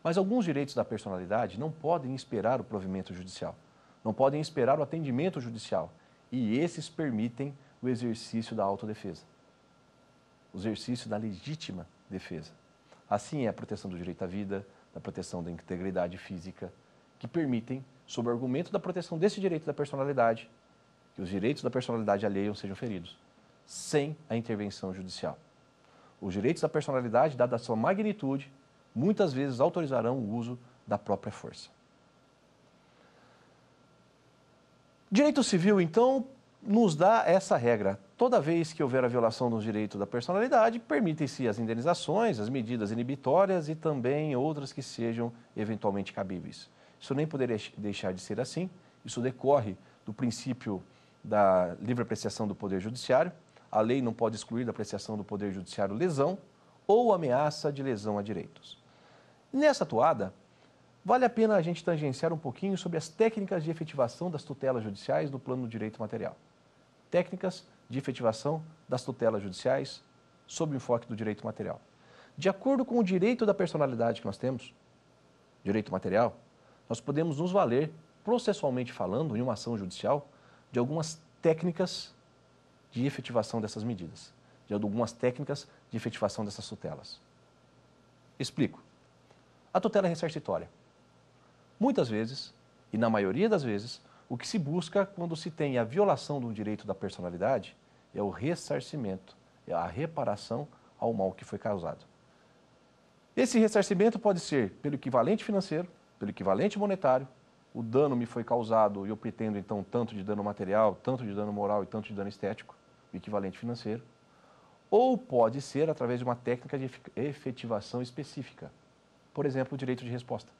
Mas alguns direitos da personalidade não podem esperar o provimento judicial, não podem esperar o atendimento judicial, e esses permitem o exercício da autodefesa, o exercício da legítima defesa. Assim é a proteção do direito à vida, da proteção da integridade física, que permitem, sob o argumento da proteção desse direito da personalidade, que os direitos da personalidade alheiam sejam feridos, sem a intervenção judicial. Os direitos da personalidade, dada a sua magnitude, muitas vezes autorizarão o uso da própria força. Direito civil, então, nos dá essa regra. Toda vez que houver a violação dos direitos da personalidade, permitem-se as indenizações, as medidas inibitórias e também outras que sejam eventualmente cabíveis. Isso nem poderia deixar de ser assim. Isso decorre do princípio da livre apreciação do Poder Judiciário. A lei não pode excluir da apreciação do Poder Judiciário lesão ou ameaça de lesão a direitos. Nessa atuada, vale a pena a gente tangenciar um pouquinho sobre as técnicas de efetivação das tutelas judiciais no plano do direito material. Técnicas de efetivação das tutelas judiciais sob o enfoque do direito material. De acordo com o direito da personalidade que nós temos, direito material, nós podemos nos valer, processualmente falando, em uma ação judicial, de algumas técnicas de efetivação dessas medidas, de algumas técnicas de efetivação dessas tutelas. Explico. A tutela é ressarcitória. Muitas vezes, e na maioria das vezes, o que se busca quando se tem a violação de um direito da personalidade é o ressarcimento, é a reparação ao mal que foi causado. Esse ressarcimento pode ser pelo equivalente financeiro, pelo equivalente monetário, o dano me foi causado e eu pretendo então tanto de dano material, tanto de dano moral e tanto de dano estético, o equivalente financeiro, ou pode ser através de uma técnica de efetivação específica, por exemplo, o direito de resposta.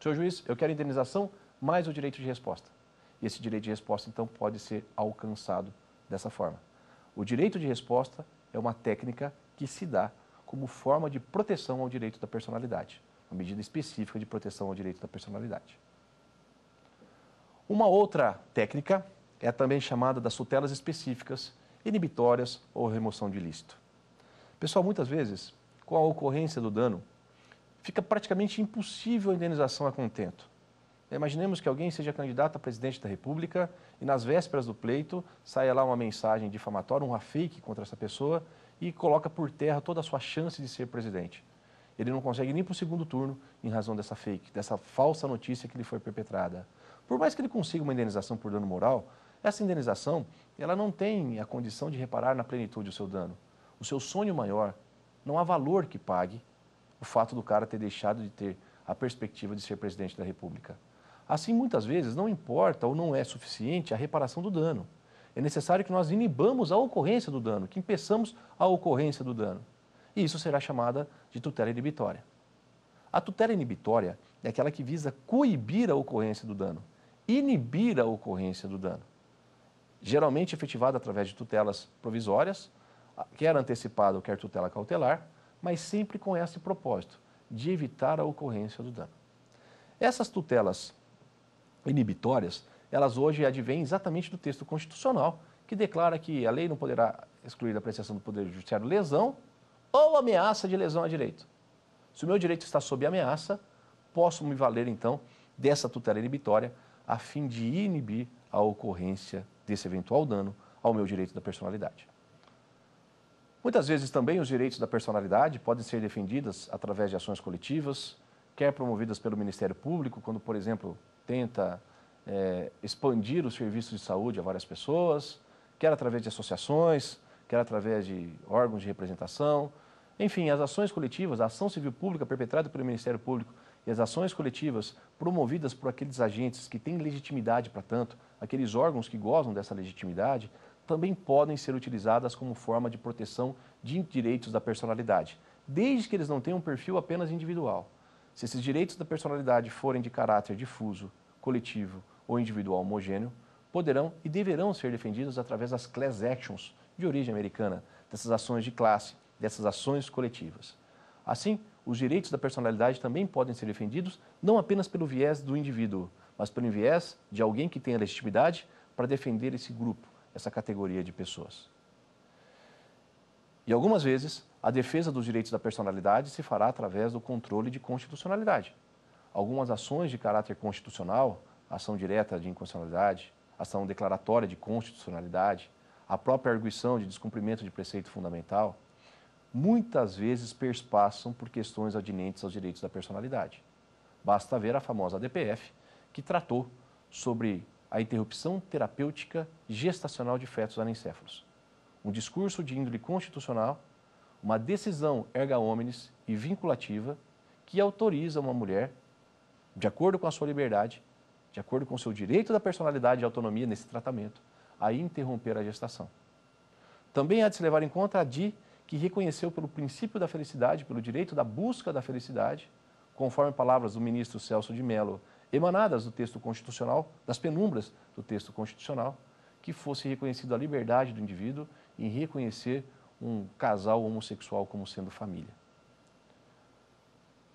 Senhor juiz, eu quero indenização mais o direito de resposta. E esse direito de resposta então pode ser alcançado dessa forma. O direito de resposta é uma técnica que se dá como forma de proteção ao direito da personalidade uma medida específica de proteção ao direito da personalidade. Uma outra técnica é também chamada das tutelas específicas, inibitórias ou remoção de ilícito. Pessoal, muitas vezes, com a ocorrência do dano, fica praticamente impossível a indenização a contento. Imaginemos que alguém seja candidato a presidente da República e, nas vésperas do pleito, saia lá uma mensagem difamatória, um fake contra essa pessoa e coloca por terra toda a sua chance de ser presidente ele não consegue nem para o segundo turno em razão dessa fake, dessa falsa notícia que lhe foi perpetrada. Por mais que ele consiga uma indenização por dano moral, essa indenização ela não tem a condição de reparar na plenitude o seu dano. O seu sonho maior não há valor que pague o fato do cara ter deixado de ter a perspectiva de ser presidente da República. Assim, muitas vezes, não importa ou não é suficiente a reparação do dano. É necessário que nós inibamos a ocorrência do dano, que impeçamos a ocorrência do dano e isso será chamada de tutela inibitória. A tutela inibitória é aquela que visa coibir a ocorrência do dano, inibir a ocorrência do dano. Geralmente efetivada através de tutelas provisórias, quer antecipada ou quer tutela cautelar, mas sempre com esse propósito, de evitar a ocorrência do dano. Essas tutelas inibitórias, elas hoje advêm exatamente do texto constitucional, que declara que a lei não poderá excluir da apreciação do Poder Judiciário lesão ou ameaça de lesão a direito. Se o meu direito está sob ameaça, posso me valer então dessa tutela inibitória a fim de inibir a ocorrência desse eventual dano ao meu direito da personalidade. Muitas vezes também os direitos da personalidade podem ser defendidos através de ações coletivas, quer promovidas pelo Ministério Público, quando, por exemplo, tenta é, expandir os serviços de saúde a várias pessoas, quer através de associações, quer através de órgãos de representação, enfim, as ações coletivas, a ação civil pública perpetrada pelo Ministério Público e as ações coletivas promovidas por aqueles agentes que têm legitimidade para tanto, aqueles órgãos que gozam dessa legitimidade, também podem ser utilizadas como forma de proteção de direitos da personalidade, desde que eles não tenham um perfil apenas individual. Se esses direitos da personalidade forem de caráter difuso, coletivo ou individual homogêneo, poderão e deverão ser defendidos através das class actions de origem americana, dessas ações de classe dessas ações coletivas. Assim, os direitos da personalidade também podem ser defendidos não apenas pelo viés do indivíduo, mas pelo viés de alguém que tenha legitimidade para defender esse grupo, essa categoria de pessoas. E algumas vezes, a defesa dos direitos da personalidade se fará através do controle de constitucionalidade. Algumas ações de caráter constitucional, ação direta de inconstitucionalidade, ação declaratória de constitucionalidade, a própria arguição de descumprimento de preceito fundamental, muitas vezes perspassam por questões adinentes aos direitos da personalidade. Basta ver a famosa DPF, que tratou sobre a interrupção terapêutica gestacional de fetos anencéfalos. Um discurso de índole constitucional, uma decisão erga omnes e vinculativa que autoriza uma mulher, de acordo com a sua liberdade, de acordo com o seu direito da personalidade e autonomia nesse tratamento, a interromper a gestação. Também há de se levar em conta a de que reconheceu pelo princípio da felicidade, pelo direito da busca da felicidade, conforme palavras do ministro Celso de Mello, emanadas do texto constitucional, das penumbras do texto constitucional, que fosse reconhecida a liberdade do indivíduo em reconhecer um casal homossexual como sendo família.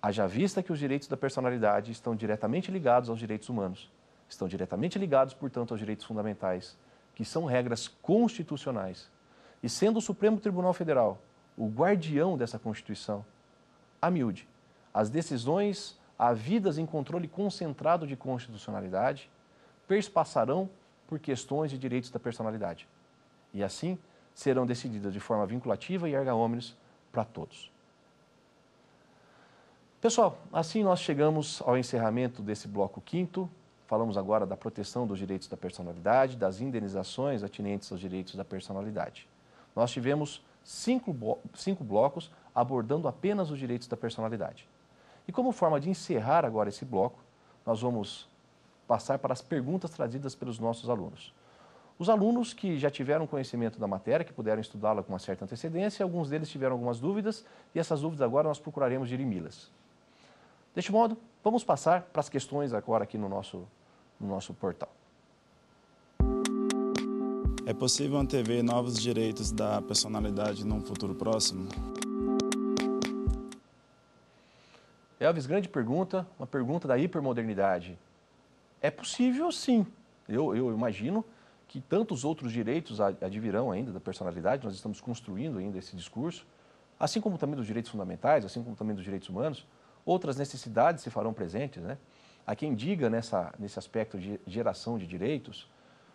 Haja vista que os direitos da personalidade estão diretamente ligados aos direitos humanos, estão diretamente ligados, portanto, aos direitos fundamentais, que são regras constitucionais e sendo o Supremo Tribunal Federal o guardião dessa Constituição, a miúde, as decisões havidas em controle concentrado de constitucionalidade perspassarão por questões de direitos da personalidade. E assim serão decididas de forma vinculativa e erga omnes para todos. Pessoal, assim nós chegamos ao encerramento desse bloco quinto. Falamos agora da proteção dos direitos da personalidade, das indenizações atinentes aos direitos da personalidade. Nós tivemos cinco, cinco blocos abordando apenas os direitos da personalidade. E como forma de encerrar agora esse bloco, nós vamos passar para as perguntas trazidas pelos nossos alunos. Os alunos que já tiveram conhecimento da matéria, que puderam estudá-la com uma certa antecedência, alguns deles tiveram algumas dúvidas e essas dúvidas agora nós procuraremos dirimi-las. Deste modo, vamos passar para as questões agora aqui no nosso, no nosso portal. É possível antever novos direitos da personalidade num futuro próximo? Elvis, grande pergunta, uma pergunta da hipermodernidade. É possível sim. Eu, eu imagino que tantos outros direitos advirão ainda da personalidade, nós estamos construindo ainda esse discurso, assim como também dos direitos fundamentais, assim como também dos direitos humanos, outras necessidades se farão presentes. Né? Há quem diga nessa, nesse aspecto de geração de direitos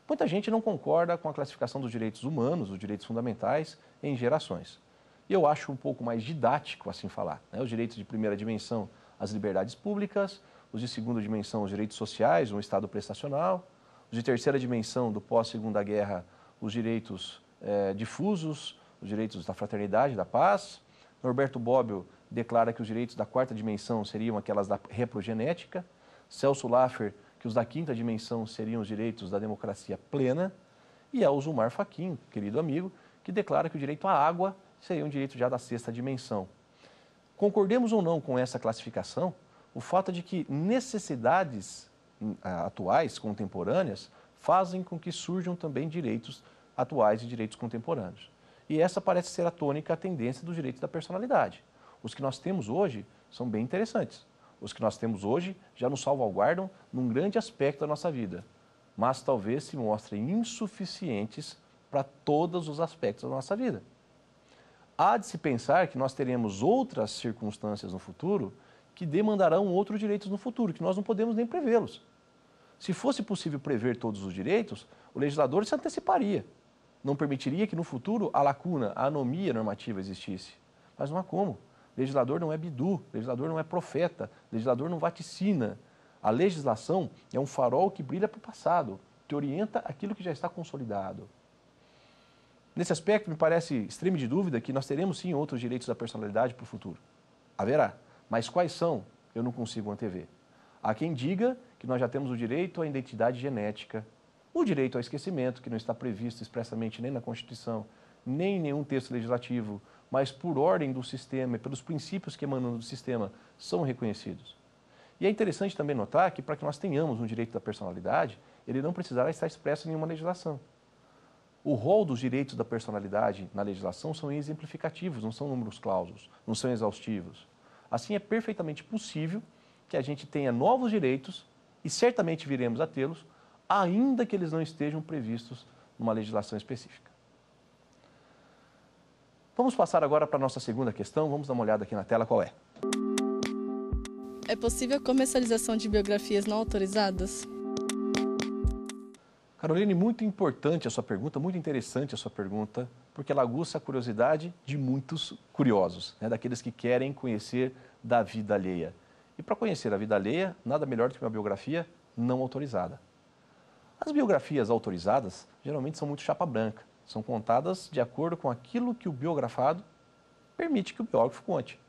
Muita gente não concorda com a classificação dos direitos humanos, os direitos fundamentais, em gerações. E eu acho um pouco mais didático assim falar. Né? Os direitos de primeira dimensão, as liberdades públicas, os de segunda dimensão, os direitos sociais, um Estado prestacional, os de terceira dimensão, do pós-segunda guerra, os direitos eh, difusos, os direitos da fraternidade, da paz. Norberto Bobbio declara que os direitos da quarta dimensão seriam aquelas da reprogenética. Celso Laffer que os da quinta dimensão seriam os direitos da democracia plena, e é o Zumar Faquinho, querido amigo, que declara que o direito à água seria um direito já da sexta dimensão. Concordemos ou não com essa classificação, o fato é de que necessidades hum, atuais, contemporâneas, fazem com que surjam também direitos atuais e direitos contemporâneos. E essa parece ser a tônica, a tendência dos direitos da personalidade. Os que nós temos hoje são bem interessantes os que nós temos hoje já nos salvaguardam num grande aspecto da nossa vida, mas talvez se mostrem insuficientes para todos os aspectos da nossa vida. Há de se pensar que nós teremos outras circunstâncias no futuro que demandarão outros direitos no futuro, que nós não podemos nem prevê-los. Se fosse possível prever todos os direitos, o legislador se anteciparia. Não permitiria que no futuro a lacuna, a anomia normativa existisse. Mas não há como. Legislador não é bidu, legislador não é profeta, legislador não vaticina. A legislação é um farol que brilha para o passado, que orienta aquilo que já está consolidado. Nesse aspecto, me parece extremo de dúvida que nós teremos sim outros direitos da personalidade para o futuro. Haverá. Mas quais são? Eu não consigo antever. Há quem diga que nós já temos o direito à identidade genética, o direito ao esquecimento, que não está previsto expressamente nem na Constituição, nem em nenhum texto legislativo, mas por ordem do sistema e pelos princípios que emanam do sistema são reconhecidos. E é interessante também notar que para que nós tenhamos um direito da personalidade, ele não precisará estar expresso em nenhuma legislação. O rol dos direitos da personalidade na legislação são exemplificativos, não são números cláusulos, não são exaustivos. Assim, é perfeitamente possível que a gente tenha novos direitos, e certamente viremos a tê-los, ainda que eles não estejam previstos numa legislação específica. Vamos passar agora para a nossa segunda questão. Vamos dar uma olhada aqui na tela qual é. É possível a comercialização de biografias não autorizadas? Caroline, muito importante a sua pergunta, muito interessante a sua pergunta, porque ela aguça a curiosidade de muitos curiosos, né, daqueles que querem conhecer da vida alheia. E para conhecer a vida alheia, nada melhor do que uma biografia não autorizada. As biografias autorizadas geralmente são muito chapa branca, são contadas de acordo com aquilo que o biografado permite que o biógrafo conte.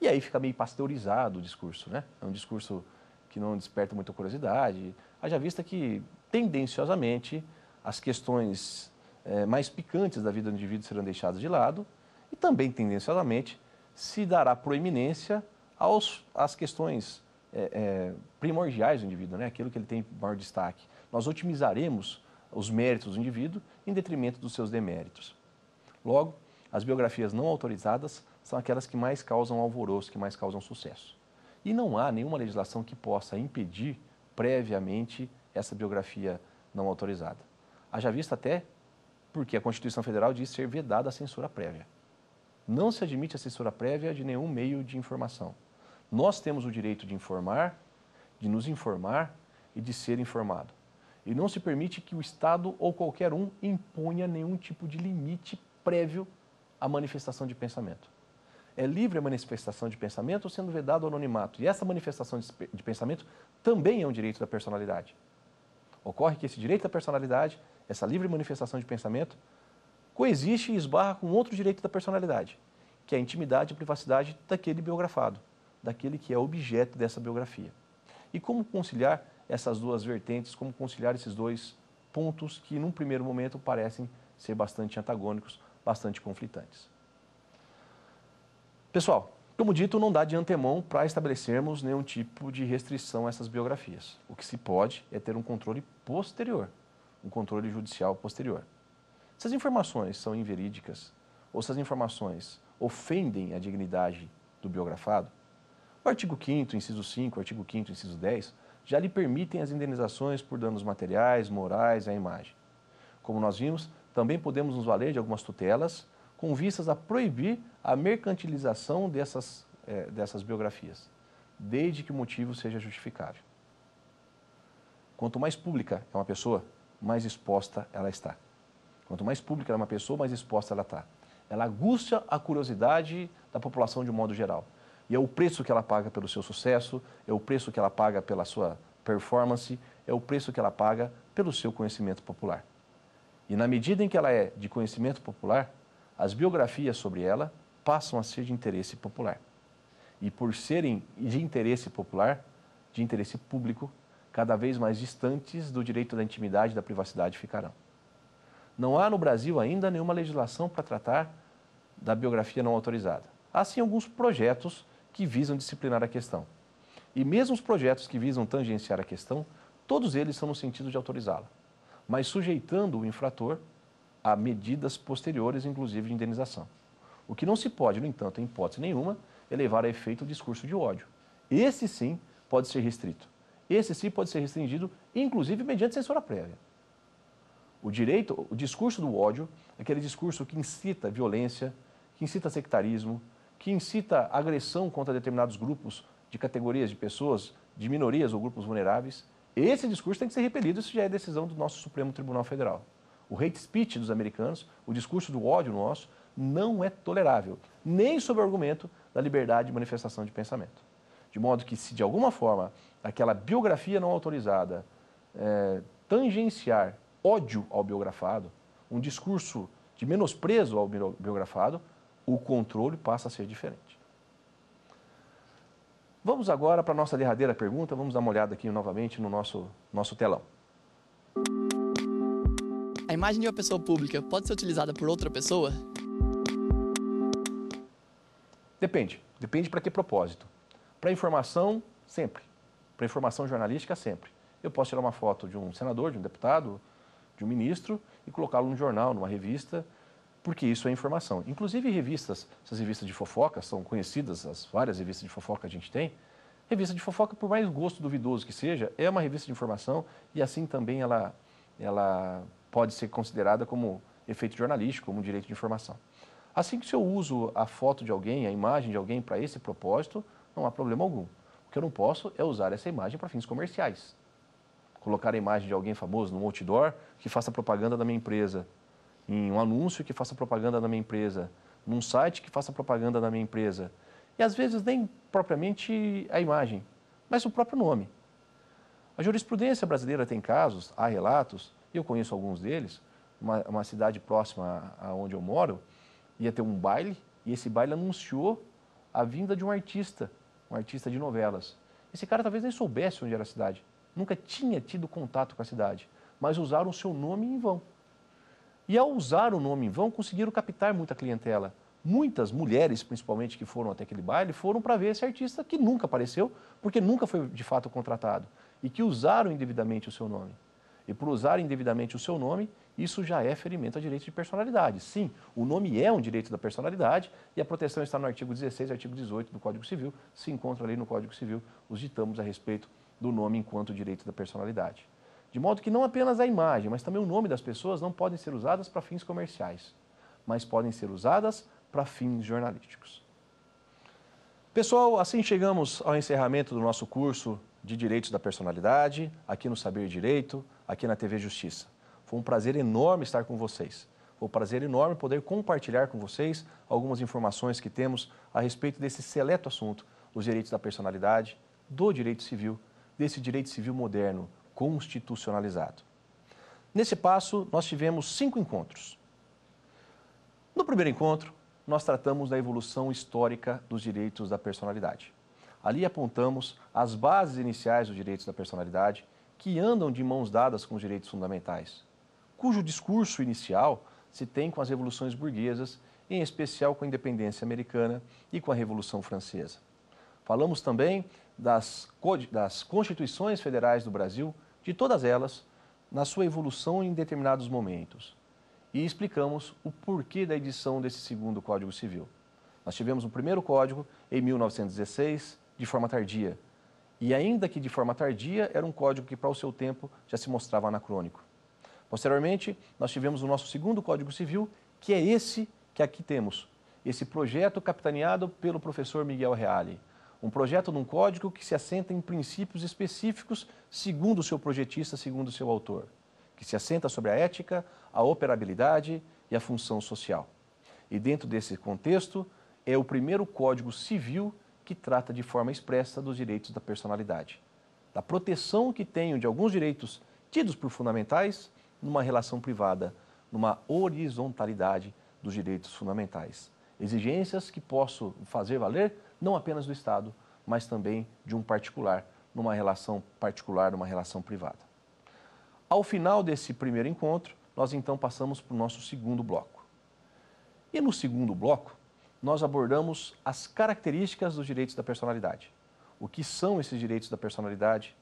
E aí fica meio pasteurizado o discurso, né? É um discurso que não desperta muita curiosidade, haja vista que, tendenciosamente, as questões é, mais picantes da vida do indivíduo serão deixadas de lado e também, tendenciosamente, se dará proeminência aos, às questões é, é, primordiais do indivíduo, né? aquilo que ele tem maior destaque. Nós otimizaremos os méritos do indivíduo em detrimento dos seus deméritos. Logo, as biografias não autorizadas são aquelas que mais causam alvoroço, que mais causam sucesso. E não há nenhuma legislação que possa impedir previamente essa biografia não autorizada. Haja vista até porque a Constituição Federal diz ser vedada a censura prévia. Não se admite a censura prévia de nenhum meio de informação. Nós temos o direito de informar, de nos informar e de ser informado e não se permite que o Estado ou qualquer um imponha nenhum tipo de limite prévio à manifestação de pensamento. É livre a manifestação de pensamento sendo vedado o anonimato. E essa manifestação de pensamento também é um direito da personalidade. Ocorre que esse direito da personalidade, essa livre manifestação de pensamento, coexiste e esbarra com outro direito da personalidade, que é a intimidade e a privacidade daquele biografado, daquele que é objeto dessa biografia. E como conciliar essas duas vertentes, como conciliar esses dois pontos que, num primeiro momento, parecem ser bastante antagônicos, bastante conflitantes. Pessoal, como dito, não dá de antemão para estabelecermos nenhum tipo de restrição a essas biografias. O que se pode é ter um controle posterior, um controle judicial posterior. Se as informações são inverídicas ou se as informações ofendem a dignidade do biografado, o artigo 5 inciso 5, artigo 5 inciso 10, já lhe permitem as indenizações por danos materiais, morais e à imagem. Como nós vimos, também podemos nos valer de algumas tutelas com vistas a proibir a mercantilização dessas, é, dessas biografias, desde que o motivo seja justificável. Quanto mais pública é uma pessoa, mais exposta ela está. Quanto mais pública é uma pessoa, mais exposta ela está. Ela aguça a curiosidade da população de um modo geral. E é o preço que ela paga pelo seu sucesso, é o preço que ela paga pela sua performance, é o preço que ela paga pelo seu conhecimento popular. E na medida em que ela é de conhecimento popular, as biografias sobre ela passam a ser de interesse popular. E por serem de interesse popular, de interesse público, cada vez mais distantes do direito da intimidade e da privacidade ficarão. Não há no Brasil ainda nenhuma legislação para tratar da biografia não autorizada. Há sim alguns projetos que visam disciplinar a questão. E mesmo os projetos que visam tangenciar a questão, todos eles são no sentido de autorizá-la, mas sujeitando o infrator a medidas posteriores, inclusive de indenização. O que não se pode, no entanto, em hipótese nenhuma, é levar a efeito o discurso de ódio. Esse sim pode ser restrito. Esse sim pode ser restringido, inclusive mediante censura prévia. O direito, o discurso do ódio, é aquele discurso que incita violência, que incita sectarismo, que incita agressão contra determinados grupos de categorias de pessoas, de minorias ou grupos vulneráveis, esse discurso tem que ser repelido, isso já é decisão do nosso Supremo Tribunal Federal. O hate speech dos americanos, o discurso do ódio nosso, não é tolerável, nem sob o argumento da liberdade de manifestação de pensamento. De modo que, se de alguma forma aquela biografia não autorizada é, tangenciar ódio ao biografado, um discurso de menosprezo ao biografado, o controle passa a ser diferente. Vamos agora para a nossa derradeira pergunta, vamos dar uma olhada aqui novamente no nosso, nosso telão. A imagem de uma pessoa pública pode ser utilizada por outra pessoa? Depende. Depende para que propósito. Para informação, sempre. Para informação jornalística, sempre. Eu posso tirar uma foto de um senador, de um deputado, de um ministro e colocá-lo num jornal, numa revista porque isso é informação. Inclusive revistas, essas revistas de fofoca, são conhecidas as várias revistas de fofoca que a gente tem. Revista de fofoca, por mais gosto duvidoso que seja, é uma revista de informação e assim também ela, ela pode ser considerada como efeito jornalístico, como direito de informação. Assim que se eu uso a foto de alguém, a imagem de alguém para esse propósito, não há problema algum. O que eu não posso é usar essa imagem para fins comerciais. Colocar a imagem de alguém famoso no outdoor que faça propaganda da minha empresa em um anúncio que faça propaganda na minha empresa, num site que faça propaganda na minha empresa. E às vezes nem propriamente a imagem, mas o próprio nome. A jurisprudência brasileira tem casos, há relatos, eu conheço alguns deles, uma, uma cidade próxima a, a onde eu moro, ia ter um baile, e esse baile anunciou a vinda de um artista, um artista de novelas. Esse cara talvez nem soubesse onde era a cidade, nunca tinha tido contato com a cidade, mas usaram o seu nome em vão. E ao usar o nome em vão, conseguiram captar muita clientela. Muitas mulheres, principalmente, que foram até aquele baile, foram para ver esse artista que nunca apareceu, porque nunca foi de fato contratado, e que usaram indevidamente o seu nome. E por usar indevidamente o seu nome, isso já é ferimento a direito de personalidade. Sim, o nome é um direito da personalidade e a proteção está no artigo 16 e artigo 18 do Código Civil, se encontra ali no Código Civil os ditamos a respeito do nome enquanto direito da personalidade. De modo que não apenas a imagem, mas também o nome das pessoas não podem ser usadas para fins comerciais, mas podem ser usadas para fins jornalísticos. Pessoal, assim chegamos ao encerramento do nosso curso de Direitos da Personalidade, aqui no Saber Direito, aqui na TV Justiça. Foi um prazer enorme estar com vocês. Foi um prazer enorme poder compartilhar com vocês algumas informações que temos a respeito desse seleto assunto, os direitos da personalidade, do direito civil, desse direito civil moderno, constitucionalizado. Nesse passo, nós tivemos cinco encontros. No primeiro encontro, nós tratamos da evolução histórica dos direitos da personalidade. Ali apontamos as bases iniciais dos direitos da personalidade que andam de mãos dadas com os direitos fundamentais, cujo discurso inicial se tem com as revoluções burguesas, em especial com a independência americana e com a Revolução Francesa. Falamos também das, das constituições federais do Brasil, de todas elas na sua evolução em determinados momentos. E explicamos o porquê da edição desse segundo Código Civil. Nós tivemos o um primeiro código em 1916, de forma tardia. E ainda que de forma tardia, era um código que, para o seu tempo, já se mostrava anacrônico. Posteriormente, nós tivemos o nosso segundo Código Civil, que é esse que aqui temos, esse projeto capitaneado pelo professor Miguel Reale. Um projeto num código que se assenta em princípios específicos, segundo o seu projetista, segundo o seu autor, que se assenta sobre a ética, a operabilidade e a função social. E dentro desse contexto, é o primeiro código civil que trata de forma expressa dos direitos da personalidade, da proteção que tenho de alguns direitos tidos por fundamentais numa relação privada, numa horizontalidade dos direitos fundamentais. Exigências que posso fazer valer não apenas do Estado, mas também de um particular, numa relação particular, numa relação privada. Ao final desse primeiro encontro, nós então passamos para o nosso segundo bloco. E no segundo bloco, nós abordamos as características dos direitos da personalidade. O que são esses direitos da personalidade?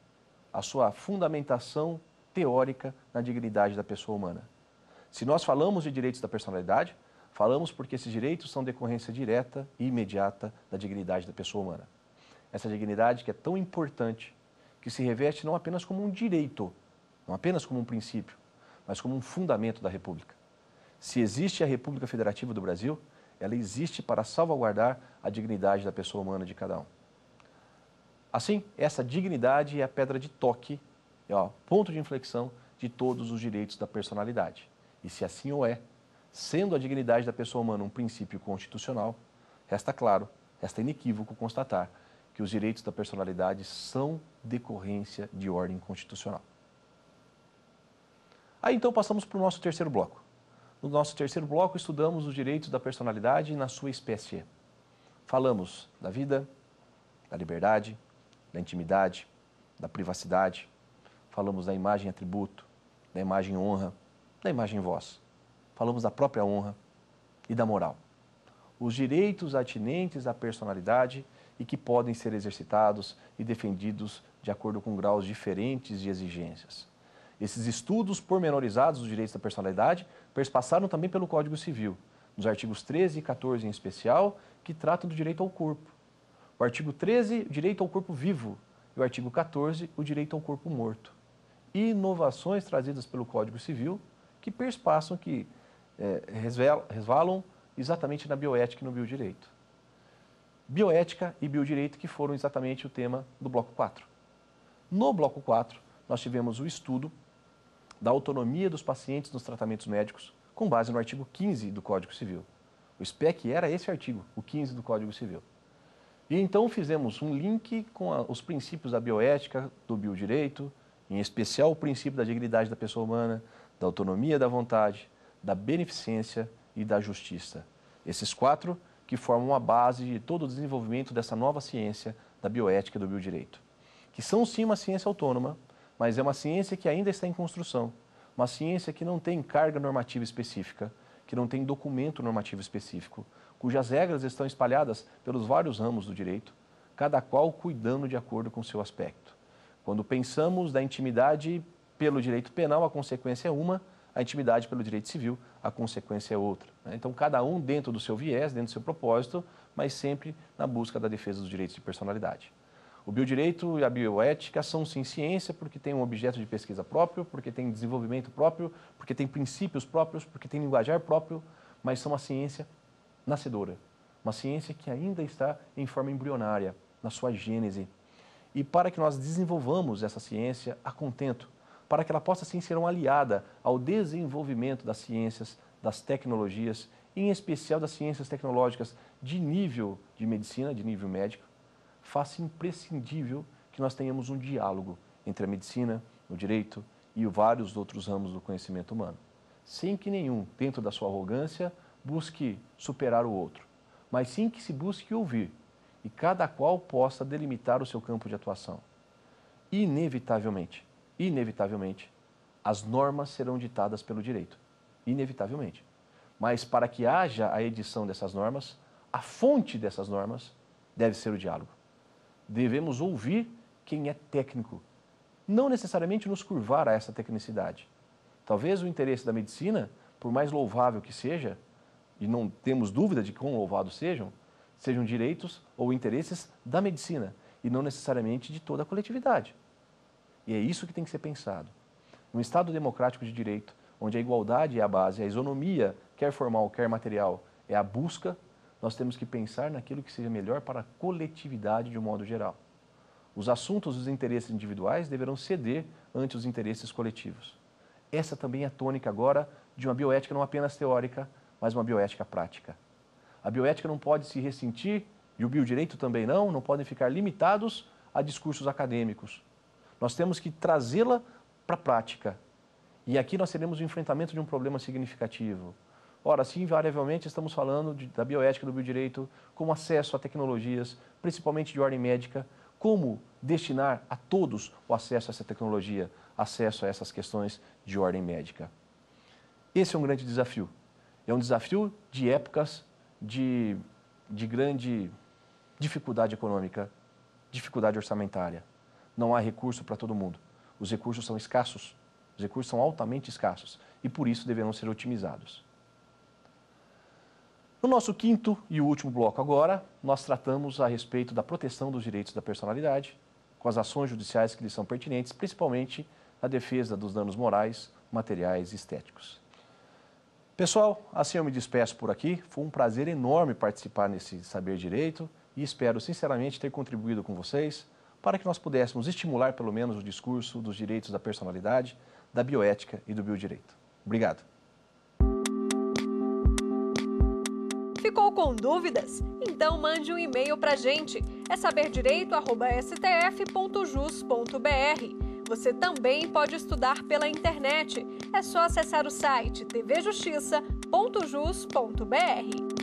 A sua fundamentação teórica na dignidade da pessoa humana. Se nós falamos de direitos da personalidade, Falamos porque esses direitos são decorrência direta e imediata da dignidade da pessoa humana. Essa dignidade que é tão importante, que se reveste não apenas como um direito, não apenas como um princípio, mas como um fundamento da República. Se existe a República Federativa do Brasil, ela existe para salvaguardar a dignidade da pessoa humana de cada um. Assim, essa dignidade é a pedra de toque, é o ponto de inflexão de todos os direitos da personalidade. E se assim o é, Sendo a dignidade da pessoa humana um princípio constitucional, resta claro, resta inequívoco constatar que os direitos da personalidade são decorrência de ordem constitucional. Aí então passamos para o nosso terceiro bloco. No nosso terceiro bloco, estudamos os direitos da personalidade na sua espécie. Falamos da vida, da liberdade, da intimidade, da privacidade. Falamos da imagem atributo, da imagem honra, da imagem voz falamos da própria honra e da moral. Os direitos atinentes à personalidade e que podem ser exercitados e defendidos de acordo com graus diferentes de exigências. Esses estudos pormenorizados dos direitos da personalidade perspassaram também pelo Código Civil, nos artigos 13 e 14 em especial, que tratam do direito ao corpo. O artigo 13, o direito ao corpo vivo, e o artigo 14, o direito ao corpo morto. Inovações trazidas pelo Código Civil que perspassam que é, resvalam exatamente na bioética e no biodireito. Bioética e biodireito que foram exatamente o tema do bloco 4. No bloco 4, nós tivemos o estudo da autonomia dos pacientes nos tratamentos médicos com base no artigo 15 do Código Civil. O SPEC era esse artigo, o 15 do Código Civil. E então fizemos um link com a, os princípios da bioética, do biodireito, em especial o princípio da dignidade da pessoa humana, da autonomia da vontade, da beneficência e da justiça. Esses quatro que formam a base de todo o desenvolvimento dessa nova ciência da bioética e do biodireito. Que são sim uma ciência autônoma, mas é uma ciência que ainda está em construção, uma ciência que não tem carga normativa específica, que não tem documento normativo específico, cujas regras estão espalhadas pelos vários ramos do direito, cada qual cuidando de acordo com seu aspecto. Quando pensamos da intimidade pelo direito penal, a consequência é uma, a intimidade pelo direito civil, a consequência é outra. Né? Então, cada um dentro do seu viés, dentro do seu propósito, mas sempre na busca da defesa dos direitos de personalidade. O biodireito e a bioética são sim ciência porque tem um objeto de pesquisa próprio, porque tem desenvolvimento próprio, porque tem princípios próprios, porque tem linguajar próprio, mas são uma ciência nascedora, uma ciência que ainda está em forma embrionária, na sua gênese. E para que nós desenvolvamos essa ciência a contento, para que ela possa sim ser uma aliada ao desenvolvimento das ciências, das tecnologias, em especial das ciências tecnológicas de nível de medicina, de nível médico, faça imprescindível que nós tenhamos um diálogo entre a medicina, o direito e vários outros ramos do conhecimento humano, sem que nenhum, dentro da sua arrogância, busque superar o outro, mas sim que se busque ouvir e cada qual possa delimitar o seu campo de atuação. Inevitavelmente, inevitavelmente, as normas serão ditadas pelo direito. Inevitavelmente. Mas para que haja a edição dessas normas, a fonte dessas normas deve ser o diálogo. Devemos ouvir quem é técnico, não necessariamente nos curvar a essa tecnicidade. Talvez o interesse da medicina, por mais louvável que seja, e não temos dúvida de quão louvados sejam, sejam direitos ou interesses da medicina e não necessariamente de toda a coletividade. E é isso que tem que ser pensado. Num Estado democrático de direito, onde a igualdade é a base, a isonomia, quer formal, quer material, é a busca, nós temos que pensar naquilo que seja melhor para a coletividade de um modo geral. Os assuntos dos interesses individuais deverão ceder ante os interesses coletivos. Essa também é a tônica agora de uma bioética não apenas teórica, mas uma bioética prática. A bioética não pode se ressentir, e o biodireito também não, não podem ficar limitados a discursos acadêmicos, nós temos que trazê-la para a prática. E aqui nós teremos o enfrentamento de um problema significativo. Ora, se invariavelmente estamos falando de, da bioética do biodireito, como acesso a tecnologias, principalmente de ordem médica, como destinar a todos o acesso a essa tecnologia, acesso a essas questões de ordem médica. Esse é um grande desafio. É um desafio de épocas de, de grande dificuldade econômica, dificuldade orçamentária não há recurso para todo mundo. Os recursos são escassos, os recursos são altamente escassos e por isso deverão ser otimizados. No nosso quinto e último bloco agora, nós tratamos a respeito da proteção dos direitos da personalidade, com as ações judiciais que lhes são pertinentes, principalmente a defesa dos danos morais, materiais e estéticos. Pessoal, assim eu me despeço por aqui. Foi um prazer enorme participar nesse Saber Direito e espero sinceramente ter contribuído com vocês para que nós pudéssemos estimular pelo menos o discurso dos direitos da personalidade, da bioética e do biodireito. Obrigado. Ficou com dúvidas? Então mande um e-mail para a gente. É saberdireito.stf.jus.br. Você também pode estudar pela internet. É só acessar o site tvjustiça.jus.br.